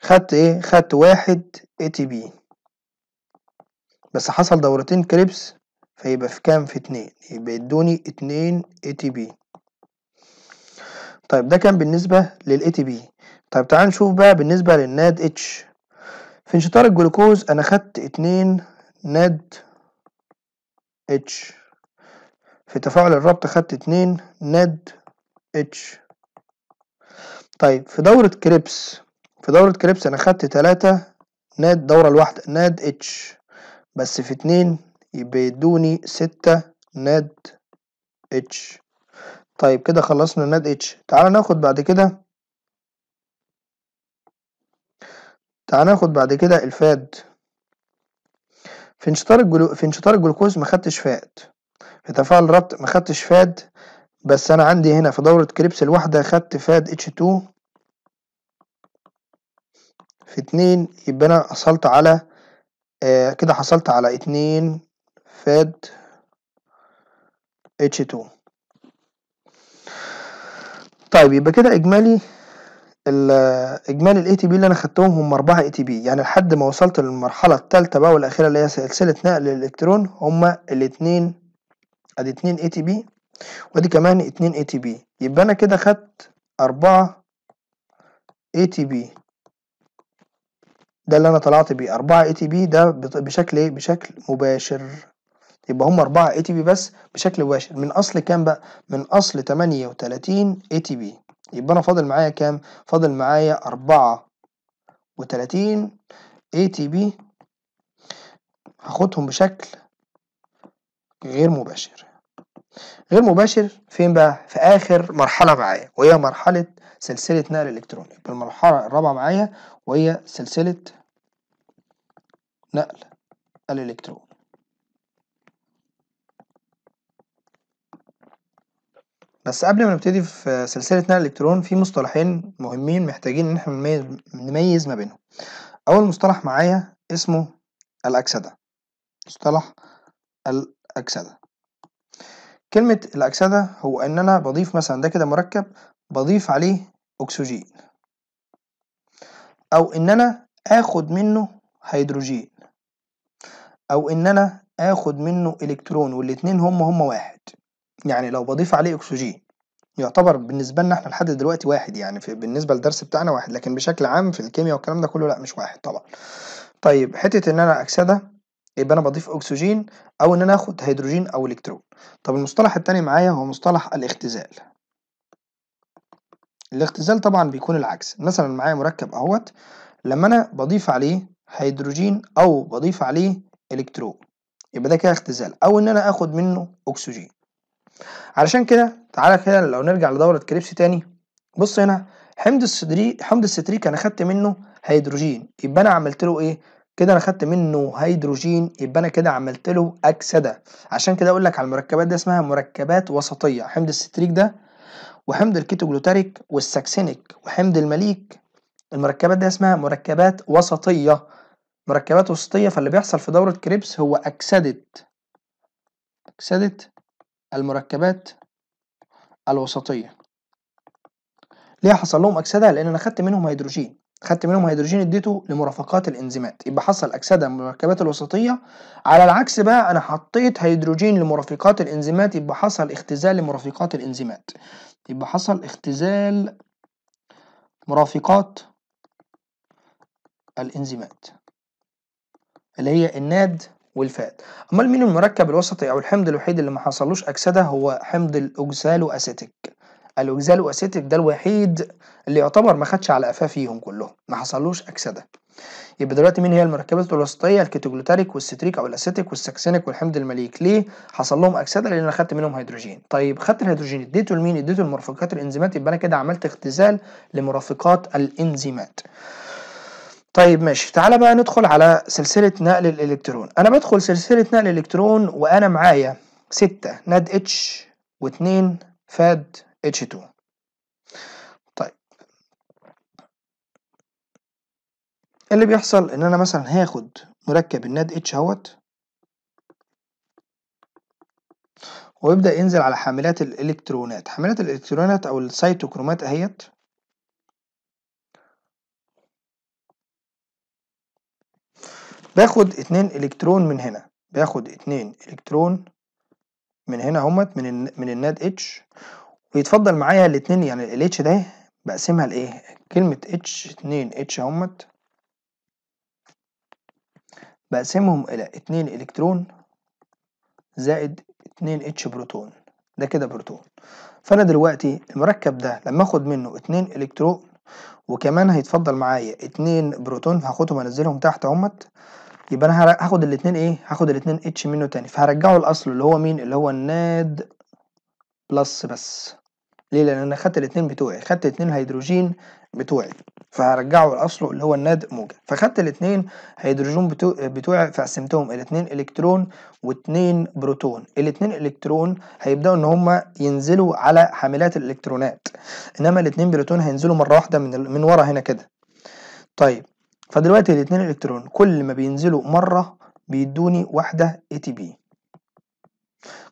خدت ايه خدت واحد اي تي بي بس حصل دورتين كريبس فيبقى في كام في اتنين يبقى ادوني اتنين اي تي بي طيب ده كان بالنسبة للاي تي بي طيب تعال نشوف بقى بالنسبة للناد اتش في انشطار الجلوكوز انا خدت اتنين ند اتش في تفاعل الربط خدت اتنين ند اتش طيب في دورة كريبس في دورة كريبس انا خدت تلاتة ناد دورة الواحدة ناد اتش بس في اتنين يبقى يدوني ستة ناد اتش طيب كده خلصنا ناد اتش تعال ناخد بعد كده تعال ناخد بعد كده الفاد في انشطار الجلو... في انشطار الجلوكوز ما خدتش فاد في تفاعل الربط ما خدتش فاد بس انا عندي هنا في دورة كريبس الواحدة خدت فاد اتش 2 في 2 يبقى انا حصلت على آه كده حصلت على 2 فاد اتش 2 طيب يبقى كده اجمالي اجمالي الاي تي بي اللي انا خدتهم هم 4 اي تي بي يعني لحد ما وصلت للمرحله الثالثه بقى والاخيره اللي هي سلسله نقل الالكترون هما الاثنين ادي 2 اي تي بي وادي كمان 2 اي تي بي يبقى انا كده خدت 4 اي تي بي ده اللي انا طلعت بيه 4 اي تي بي ده بشكل ايه بشكل مباشر يبقى هم 4 اي تي بي بس بشكل مباشر من اصل كام بقى من اصل 38 اي تي بي يبقى انا فاضل معايا كام فاضل معايا أربعة وتلاتين اي تي بي هاخدهم بشكل غير مباشر غير مباشر فين بقى في اخر مرحله معايا وهي مرحله سلسله نقل الكتروني المرحله الرابعه معايا وهي سلسله نقل الالكترون بس قبل ما نبتدي في سلسلة نقل الإلكترون في مصطلحين مهمين محتاجين إن احنا نميز, نميز ما بينهم أول مصطلح معايا اسمه الأكسدة مصطلح الأكسدة كلمة الأكسدة هو إن أنا بضيف مثلا ده كده مركب بضيف عليه أكسجين أو إن أنا آخد منه هيدروجين أو إن أنا آخد منه إلكترون والاتنين هم هم واحد يعني لو بضيف عليه أكسجين يعتبر بالنسبة لنا احنا لحد دلوقتي واحد يعني في بالنسبة للدرس بتاعنا واحد لكن بشكل عام في الكيمياء والكلام ده كله لا مش واحد طبعا طيب حتة ان انا اكسدة يبقى انا بضيف اكسجين او ان انا اخد هيدروجين او الكترون طب المصطلح التاني معايا هو مصطلح الاختزال الاختزال طبعا بيكون العكس مثلا معايا مركب اهوت لما انا بضيف عليه هيدروجين او بضيف عليه الكترون يبقى ده كده اختزال او ان انا اخد منه اكسجين علشان كده تعالى كده لو نرجع لدورة كريبس تاني بص هنا حمض الستريك حمض الستريك انا خدت منه هيدروجين يبقى انا عملت له ايه كده انا خدت منه هيدروجين يبقى انا كده عملت له اكسده عشان كده اقول لك على المركبات دي اسمها مركبات وسطيه حمض الستريك ده وحمض الكيتوجلوتاريك والساكسينيك وحمض المليك المركبات دي اسمها مركبات وسطيه مركبات وسطيه فاللي بيحصل في دوره كريبس هو اكسده اكسده المركبات الوسطية ليه حصل لهم أكسدة؟ لأن أنا خدت منهم هيدروجين خدت منهم هيدروجين اديته لمرافقات الانزيمات يبقى حصل اكسده من المركبات الوسطيه على العكس بقى انا حطيت هيدروجين لمرافقات الانزيمات يبقى حصل اختزال لمرافقات الانزيمات يبقى حصل اختزال مرافقات الانزيمات اللي هي الناد والفات امال مين المركب الوسطي او الحمض الوحيد اللي ما حصلوش اكسده هو حمض الاوكسالو اسيتيك الاوكسالو اسيتيك ده الوحيد اللي يعتبر ما خدش على قفاه فيهم كلهم ما حصلوش اكسده يبقى دلوقتي مين هي المركبات الوسطيه الكيتوجلوتاريك والستريك او الاسيتيك والساكسينيك والحمض المليك ليه حصل لهم اكسده لان انا خدت منهم هيدروجين طيب خدت الهيدروجين اديته لمين اديته لمرافقات الانزيمات يبقى انا كده عملت اختزال لمرافقات الانزيمات طيب ماشي تعالى بقى ندخل على سلسلة نقل الإلكترون أنا بدخل سلسلة نقل الإلكترون وأنا معايا ستة ناد اتش واتنين فاد اتش تو طيب اللي بيحصل إن أنا مثلا هاخد مركب الناد اتش اهوت ويبدأ ينزل على حاملات الإلكترونات حاملات الإلكترونات أو السيتوكرومات أهيت باخد اتنين الكترون من هنا باخد اتنين الكترون من هنا اهوت من ال من الناد اتش ويتفضل معايا الاتنين يعني ال اتش ده بقسمها لايه كلمة اتش اتنين اتش اهوت بقسمهم الى اتنين الكترون زائد اتنين اتش بروتون ده كده بروتون فانا دلوقتي المركب ده لما اخد منه اتنين الكترون وكمان هيتفضل معايا اتنين بروتون هاخدهم انزلهم تحت اهوت يبقى انا هاخد الاتنين ايه هاخد الاتنين اتش منه تاني فهرجعه الاصل اللي هو مين اللي هو الناد بلس بس ليه لان انا خدت الاتنين بتوعي خدت اثنين هيدروجين بتوعي فهرجعه لاصله اللي هو الناد موجب فخدت الاتنين هيدروجين بتو... بتوعي فقسمتهم الاتنين الكترون واتنين بروتون الاتنين الكترون هيبداوا ان هما ينزلوا على حاملات الالكترونات انما الاتنين بروتون هينزلوا مره واحده من ال... من ورا هنا كده طيب فدلوقتي الاتنين الكترون كل ما بينزلوا مره بيدوني واحده اي تي بي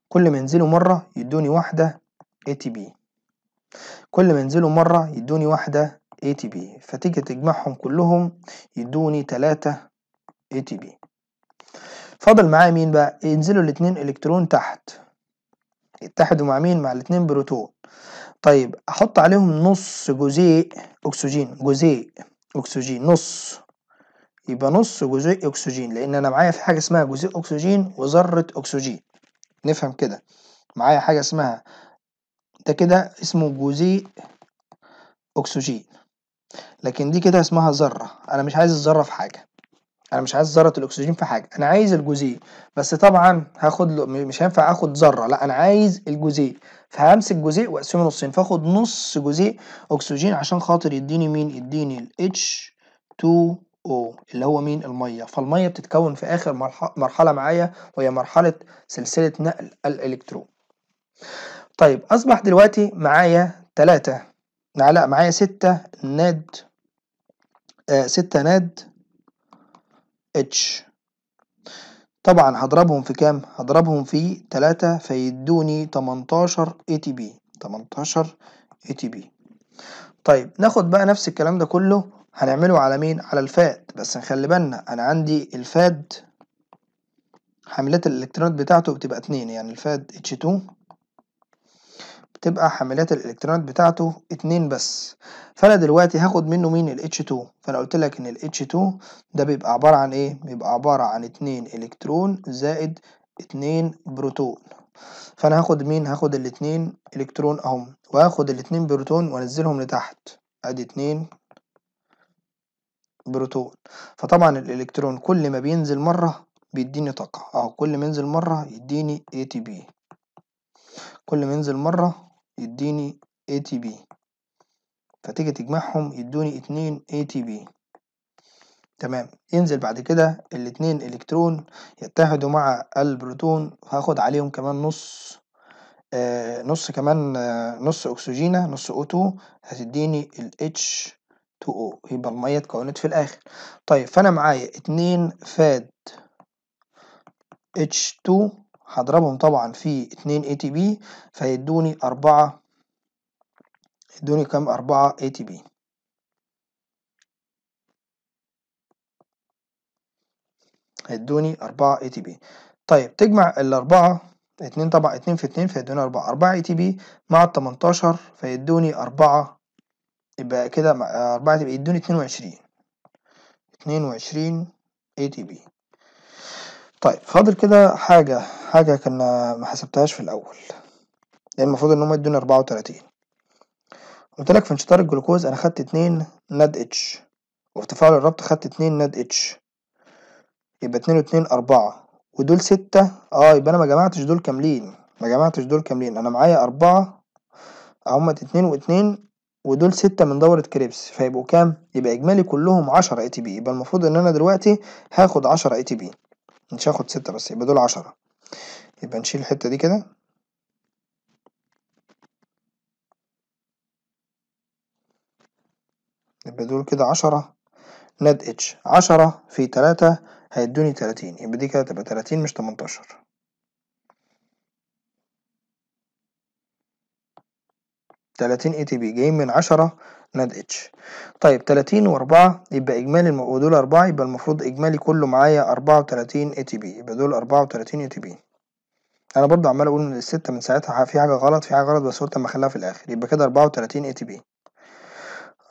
كل ما ينزلوا مره يدوني واحده اي تي بي كل ما ينزلوا مره يدوني واحده اي تي بي فتيجي تجمعهم كلهم يدوني تلاتة اي تي بي فاضل معايا مين بقى ينزلوا الاتنين الكترون تحت يتحدوا مع مين مع الاتنين بروتون طيب احط عليهم نص جزيء اكسجين جزيء اكسجين نص يبقى نص جزيء اكسجين لان انا معايا في حاجه اسمها جزيء اكسجين وذره اكسجين نفهم كده معايا حاجه اسمها ده كده اسمه جزيء اكسجين لكن دي كده اسمها ذره انا مش عايز الذره في حاجه انا مش عايز ذره الاكسجين في حاجه انا عايز الجزيء بس طبعا هاخد له مش هينفع اخد ذره لا انا عايز الجزيء فهمسك جزيء واقسمه نصين فاخد نص جزيء اكسجين عشان خاطر يديني مين يديني ال H 2 O اللي هو مين المية فالمية بتتكون في آخر مرحلة معايا وهي مرحلة سلسلة نقل الإلكترون طيب أصبح دلوقتي معايا تلاتة لا لا معايا ستة ناد آه، ستة ناد اتش طبعا هضربهم في كام؟ هضربهم في تلاتة فيدوني 18 اي تي بي اي تي بي طيب ناخد بقى نفس الكلام ده كله هنعمله على مين على الفاد بس نخلي بالنا انا عندي الفاد حاملات الالكترونات بتاعته بتبقى اتنين يعني الفاد اتش 2 بتبقى حاملات الالكترونات بتاعته اتنين بس فانا دلوقتي هاخد منه مين ال H2 فانا قلت لك ان ال H2 ده بيبقى عبارة عن ايه بيبقى عبارة عن اتنين الكترون زائد اتنين بروتون فانا هاخد مين هاخد الاتنين الكترون اهم وهاخد الاتنين بروتون وانزلهم لتحت ادي اتنين بروتون فطبعا الالكترون كل ما بينزل مره بيديني طاقه اه كل ما ينزل مره يديني اي تي بي كل ما ينزل مره يديني اي تي بي فتيجي تجمعهم يدوني اتنين اي تي بي تمام ينزل بعد كده الاتنين الكترون يتحدوا مع البروتون هاخد عليهم كمان نص آه نص كمان آه نص اكسجينة نص او تو هتديني الاتش H2O يبقى المية اتكونت في الآخر طيب فأنا معايا اتنين فاد H2 هضربهم طبعا في اتنين ATP فيدوني أربعة يدوني كام أربعة ATP هيدوني أربعة اي تي بي طيب تجمع الأربعة اتنين طبعا اتنين في اتنين فيدوني أربعة أربعة اي تي بي مع التمنتاشر فيدوني أربعة يبقى كده مع أربعة تبقى يدوني اتنين وعشرين اتنين وعشرين اي تي بي طيب فاضل كده حاجة حاجة كنا ما حسبتهاش في الأول لأن يعني المفروض إن هما يدوني أربعة وتلاتين قلتلك في انشطار الجلوكوز أنا خدت اتنين ناد اتش وفي تفاعل الربط خدت اتنين ناد اتش يبقى اتنين واتنين أربعة ودول ستة اه يبقى أنا ما جمعتش دول كاملين ما جمعتش دول كاملين أنا معايا أربعة هما اتنين واتنين ودول ستة من دورة كريبس فيبقوا كام؟ يبقى إجمالي كلهم عشرة اي تي بي يبقى المفروض إن أنا دلوقتي هاخد عشرة اي تي بي مش هاخد ستة بس يبقى دول عشرة يبقى نشيل الحتة دي كده يبقى دول كده عشرة ند اتش عشرة في تلاتة هيدوني تلاتين يبقى دي كده تبقى تلاتين مش تمنتاشر. 30 اي تي بي جايين من 10 ناد اتش طيب 30 و4 يبقى اجمالي الم... ودول 4 يبقى المفروض اجمالي كله معايا 34 اي تي بي يبقى دول 34 اي تي بي انا برضو عمال اقول ان الستة من ساعتها في حاجة غلط في حاجة غلط بس قلت اما اخليها في الاخر يبقى كده 34 اي تي بي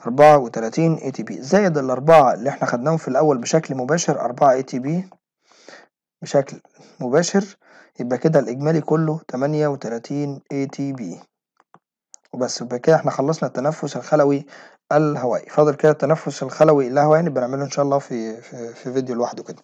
34 اي تي بي زائد الاربعة اللي احنا خدناهم في الاول بشكل مباشر 4 اي تي بي بشكل مباشر يبقى كده الاجمالي كله 38 اي تي بي وبس بكده احنا خلصنا التنفس الخلوي الهوائي فاضل كده التنفس الخلوي اللاهوائي نبقى نعمله ان شاء الله في في, في فيديو لوحده كده